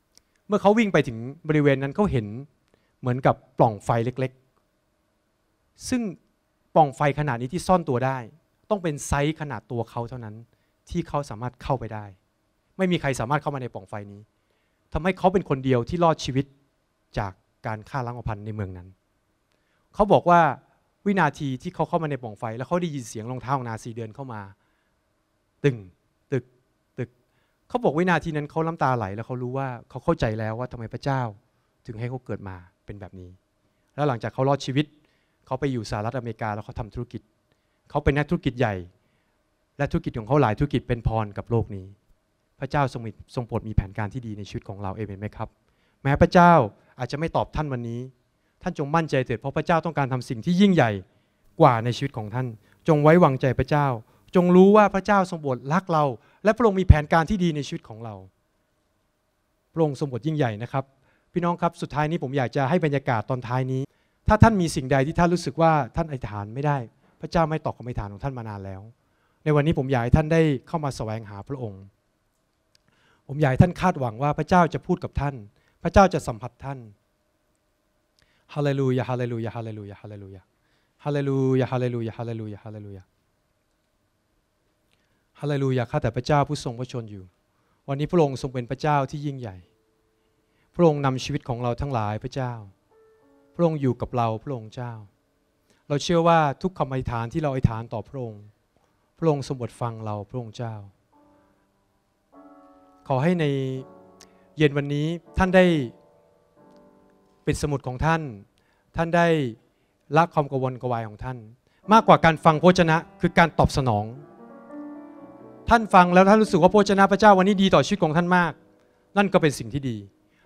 ๆ เมื่อเขาวิ่งไปถึงบริเวณนั้นเขาเห็นเหมือนกับปล่องไฟเล็กๆ ซึ่งปล่องไฟขนาดนี้ที่ซ่อนตัวได้ ต้องเป็นไซส์ขนาดตัวเขาเท่านั้นที่เขาสามารถเข้าไปได้ไม่มีใครสามารถเข้ามาในป่องไฟนี้ ทำให้เขาเป็นคนเดียวที่รอดชีวิตจากการฆ่าล้างอพันธ์ในเมืองนั้น เขาบอกว่าวินาทีที่เขาเข้ามาในป่องไฟ แล้วเขาได้ยินเสียงรองเท้าของนาซีเดินเข้ามา ตึงตึก ตึก เขาบอกวินาทีนั้นเขาล้ำตาไหลแล้วเขารู้ว่าเขาเข้าใจแล้วว่าทำไมพระเจ้า ถึงให้เขาเกิดมาเป็นแบบนี้ แล้วหลังจากเขารอดชีวิต เขาไปอยู่สหรัฐอเมริกาแล้วเขาทำธุรกิจ เขาเป็นนักธุรกิจใหญ่ และธุรกิจของเขาหลายธุรกิจเป็นพรกับโลกนี้พระเจ้าทรงทรงโปรดมีแผนการที่ดีในชีวิตของเราเองไหมครับ แม้พระเจ้าอาจจะไม่ตอบท่านวันนี้ ท่านจงมั่นใจเถิดเพราะพระเจ้าต้องการทำสิ่งที่ยิ่งใหญ่กว่าในชีวิตของท่าน จงไว้วางใจพระเจ้า จงรู้ว่าพระเจ้าทรงโปรดรักเรา และพระองค์มีแผนการที่ดีในชีวิตของเราพระองค์ทรงโปรดยิ่งใหญ่นะครับ พี่น้องครับสุดท้ายนี้ผมอยากจะให้บรรยากาศตอนท้ายนี้ ถ้าท่านมีสิ่งใดที่ท่านรู้สึกว่าท่านอธิษฐานไม่ได้ พระเจ้าไม่ตอบคำอธิษฐานของท่านมานานแล้ว ในวันนี้ผมอยากให้ท่านได้เข้ามาแสวงหาพระองค์ผมอยากให้ท่านคาดหวังว่าพระเจ้าจะพูดกับท่าน พระเจ้าจะสัมผัสท่าน ฮาเลลูยาฮาเลลูยาฮาเลลูยาฮาเลลูยา ฮาเลลูยาฮาเลลูยาฮาเลลูยาฮาเลลูยา ฮาเลลูยาข้าแต่พระเจ้าผู้ทรงพระชนอยู่ วันนี้พระองค์ทรงเป็นพระเจ้าที่ยิ่งใหญ่ พระองค์นำชีวิตของเราทั้งหลายพระเจ้า พระองค์อยู่กับเราพระองค์เจ้า เราเชื่อว่าทุกคำอธิษฐานที่เราอธิษฐานต่อพระองค์ พระองค์ทรงบทฟังเราพระองค์เจ้าขอให้ในเย็นวันนี้ท่านได้ปิดสมุดของท่าน ท่านได้ละความกังวลกวายของท่าน มากกว่าการฟังโภชนะคือการตอบสนอง ท่านฟังแล้วท่านรู้สึกว่าโภชนะพระเจ้าวันนี้ดีต่อชีวิตของท่านมาก นั่นก็เป็นสิ่งที่ดี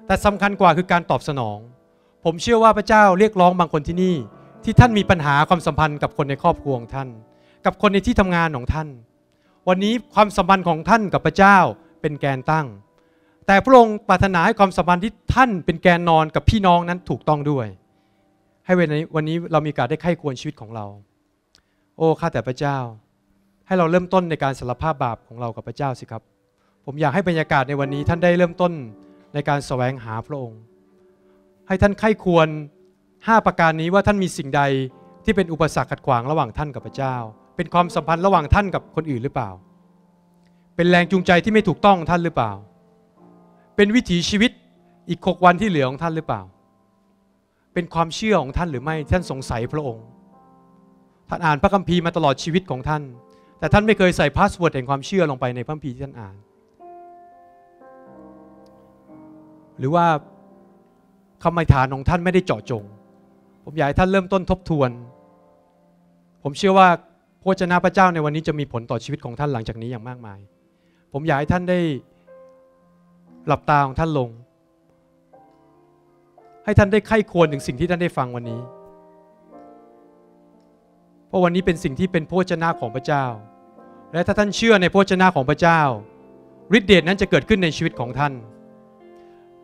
แต่สำคัญกว่าคือการตอบสนอง ผมเชื่อว่าพระเจ้าเรียกร้องบางคนที่นี่ ที่ท่านมีปัญหาความสัมพันธ์กับคนในครอบครัวของท่าน กับคนในที่ทำงานของท่าน วันนี้ความสัมพันธ์ของท่านกับพระเจ้าเป็นแกนตั้ง แต่พระองค์ปรารถนาให้ความสัมพันธ์ที่ท่านเป็นแกนนอนกับพี่น้องนั้นถูกต้องด้วย ให้วันนี้วันนี้เรามีการได้ไข้ควรชีวิตของเรา โอ้ข้าแต่พระเจ้า ให้เราเริ่มต้นในการสารภาพบาปของเรากับพระเจ้าสิครับ ผมอยากให้บรรยากาศในวันนี้ท่านได้เริ่มต้นในการสแสวงหาพระองค์ให้ท่านไข้ควร5ประการนี้ว่าท่านมีสิ่งใดที่เป็นอุปสรรคขัดขวางระหว่างท่านกับพระเจ้า เป็นความสัมพันธ์ระหว่างท่านกับคนอื่นหรือเปล่าเป็นแรงจูงใจที่ไม่ถูกต้องท่านหรือเปล่า เป็นวิถีชีวิตอีกหกวันที่เหลือของท่านหรือเปล่า เป็นความเชื่อของท่านหรือไม่ ท่านสงสัยพระองค์ ท่านอ่านพระคัมภีร์มาตลอดชีวิตของท่าน แต่ท่านไม่เคยใส่พาสเวิร์ดแห่งความเชื่อลงไปในพระคัมภีร์ที่ท่านอ่าน หรือว่าคำอธิษฐานของท่านไม่ได้เจาะจง ผมอยากให้ท่านเริ่มต้นทบทวน ผมเชื่อว่าพระเจ้าพระเจ้าในวันนี้จะมีผลต่อชีวิตของท่านหลังจากนี้อย่างมากมายผมอยากให้ท่านได้ หลับตาของท่านลง ให้ท่านได้ไข้ควรถึงสิ่งที่ท่านได้ฟังวันนี้ เพราะวันนี้เป็นสิ่งที่เป็นโเชนาของพระเจ้า และถ้าท่านเชื่อในโเชนาของพระเจ้าฤทธิเดชนั้นจะเกิดขึ้นในชีวิตของท่าน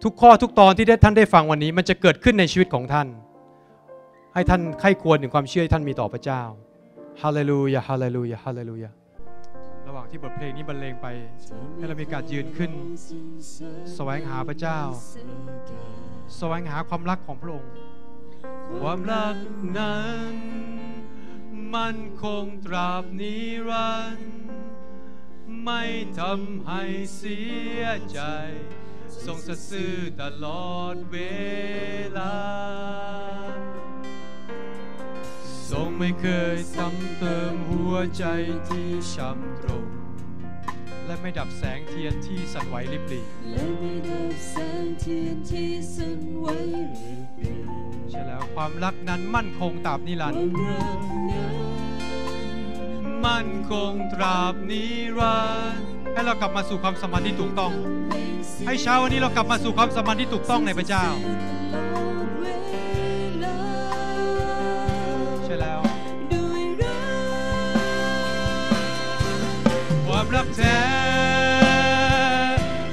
ทุกข้อทุกตอนที่ท่านได้ฟังวันนี้ มันจะเกิดขึ้นในชีวิตของท่าน ให้ท่านไข้ควรถึงความเชื่อที่ท่านมีต่อพระเจ้าฮาเลลูยาฮาเลลูยาฮาเลลูยาระหว่างที่บทเพลงนี้บรรเลงไป ให้เรามีการยืนขึ้นแสวงหาพระเจ้าแสวงหาความรักของพระองค์ ความรักนั้น มันคงตราบนิรันดร์ไม่ทำให้เสียใจ ทรงสัตย์ซื่อตลอดเวลาไม่เคยซ้ำเติมหัวใจที่ช้ำตรง และ ไม่ ดับแสงเทียนที่สั่นไหวริบหรี่และไม่ดับแสงเทียนที่สั่นไหวริบหรี่ใช่แล้วความรักนั้นมั่นคงตราบนิรันดร์ มั่นคงตราบนิรันดร์ ให้เรากลับมาสู่ความสมาันที่ถูกต้อง ให้เช้าวันนี้เรากลับมาสู่ความสมาันที่ถูกต้องในพระเจ้าแท้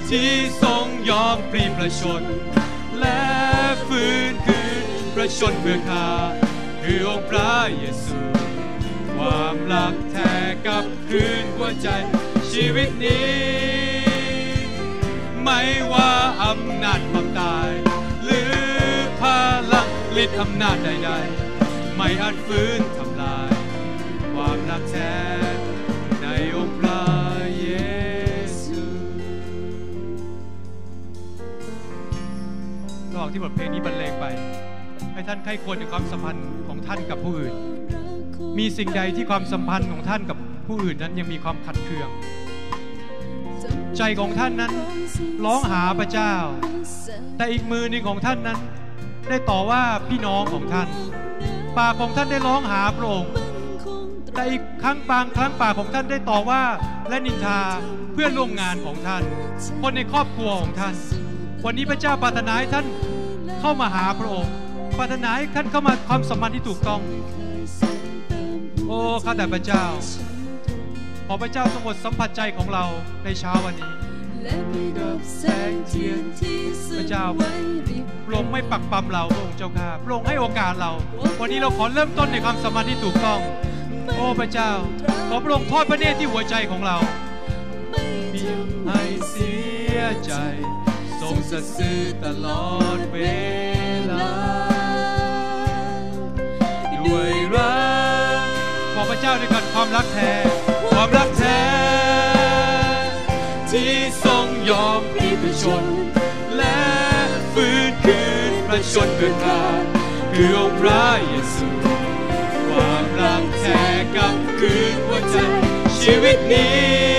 ที่ทรงยอมปรีประชน และฟื้นคืนประชนเพื่อข้าคือองค์พระเยซูความรักแท้กับคืนหัวใจชีวิตนี้ ไม่ว่าอำนาจความตาย หรือพลังฤทธิ์อำนาจใดๆ ไม่อาจฟื้นทำลาย ความรักแท้ที่บทเพลงนี้บรรเลงไป ให้ท่านไข้ควรถึงความสัมพันธ์ของท่านกับผู้อื่น มีสิ่งใดที่ความสัมพันธ์ของท่านกับผู้อื่นนั้นยังมีความขัดเคือง ใจของท่านนั้นร้องหาพระเจ้า แต่อีกมือหนึ่งของท่านนั้น ได้ต่อว่าพี่น้องของท่าน ปากของท่านได้ร้องหาพระองค์แต่อีกครั้งบางครั้งปากของท่านได้ต่อว่า และนินทาเพื่อนร่วมงานของท่าน คนในครอบครัวของท่านวันนี้พระเจ้าปรารถนาให้ท่านเข้ามาหาพระองค์ปรารถนาให้ท่านเข้ามาความสัมพันธ์ที่ถูกต้อง โอ้ข้าแต่พระเจ้า ขอพระเจ้าทรงกดสัมผัสใจของเราในเช้าวันนี้ พระเจ้าพระองค์ไม่ปักปั๊มเราพระองค์เจ้าค่ะพระองค์ให้โอกาสเรา วันนี้เราขอเริ่มต้นในความสมัคธที่ถูกต้อง โอ้พระเจ้าขอพระองค์ทอดพระเนตรที่หัวใจของเรามีให้เสียใจสัตย์ซื่อตลอดเวลา ด้วยรักขอพระเจ้าด้วยกันความรักแท้ ความรักแท้ ที่ทรงยอมรีบชน และฟื้นคืนประชนเกิดมาคือองค์พระเยซู ความรักแท้กับคืนหัวใจ ชีวิตนี้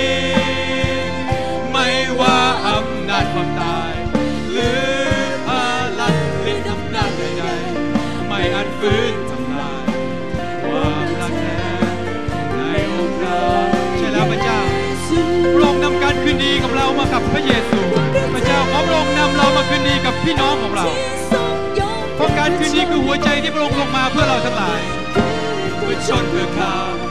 ากับพระเยซูพระเจ้าขอพระองค์นำเรามาคืนดีกับพี่น้องของเราเพราะการคืนดีคือหัวใจที่พระองค์ลงมาเพื่อเราทั้งหลายเพื่อชนเพื่อข้าว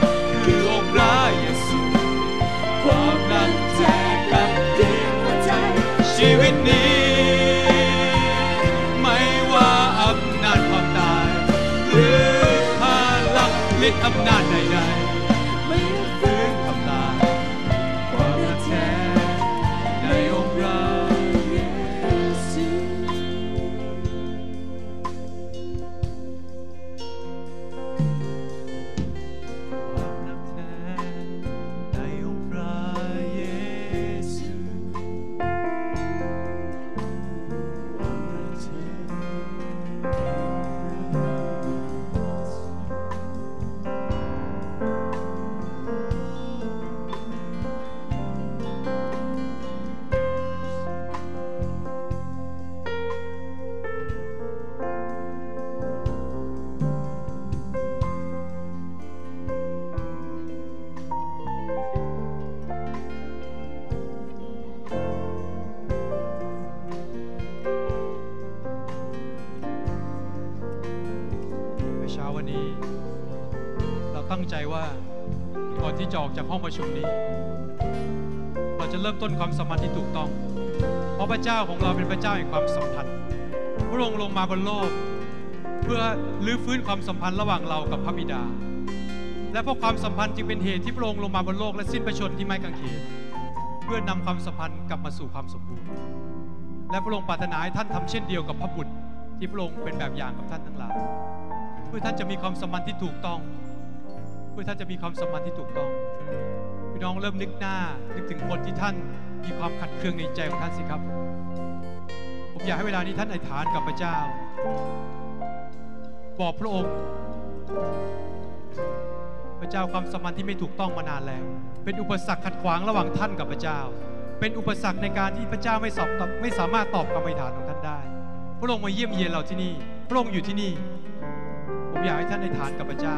ุดนี้เราจะเริ่มต้นความสัมพันธ์ที่ถูกต้อง เพราะพระเจ้าของเราเป็นพระเจ้าแห่งความสัมพันธ์ พระองค์ลงมาบนโลก เพื่อลื้อฟื้นความสัมพันธ์ระหว่างเรากับพระบิดา และเพราะความสัมพันธ์จึงเป็นเหตุที่พระองค์ลงมาบนโลกและสิ้นประชนที่ไม้กางเขนเพื่อนำความสัมพันธ์กลับมาสู่ความสมบูรณ์ และพระองค์ปรารถนาให้ท่านทำเช่นเดียวกับพระบุตรที่พระองค์เป็นแบบอย่างกับท่านทั้งหลาย เพื่อท่านจะมีความสัมพันธ์ที่ถูกต้องเพื่อท่านจะมีความสมพันที่ถูกต้องพี่น้องเริ่มนึกหน้านึกถึงคนที่ท่านมีความขัดเคืองในใจของท่านสิครับผมอยากให้เวลานี้ท่านอธิษฐานกับพระเจ้าบอกพระองค์ พระเจ้าความสมพันที่ไม่ถูกต้องมานานแล้ว เป็นอุปสรรคขัดขวางระหว่างท่านกับพระเจ้า เป็นอุปสรรคในการที่พระเจ้าไม่สอบไม่สามารถตอบคำอธิษฐานของท่านได้ พระองค์มาเยี่ยมเยียนเราที่นี่ พระองค์อยู่ที่นี่ผมอยากให้ท่านอธิษฐานกับพระเจ้า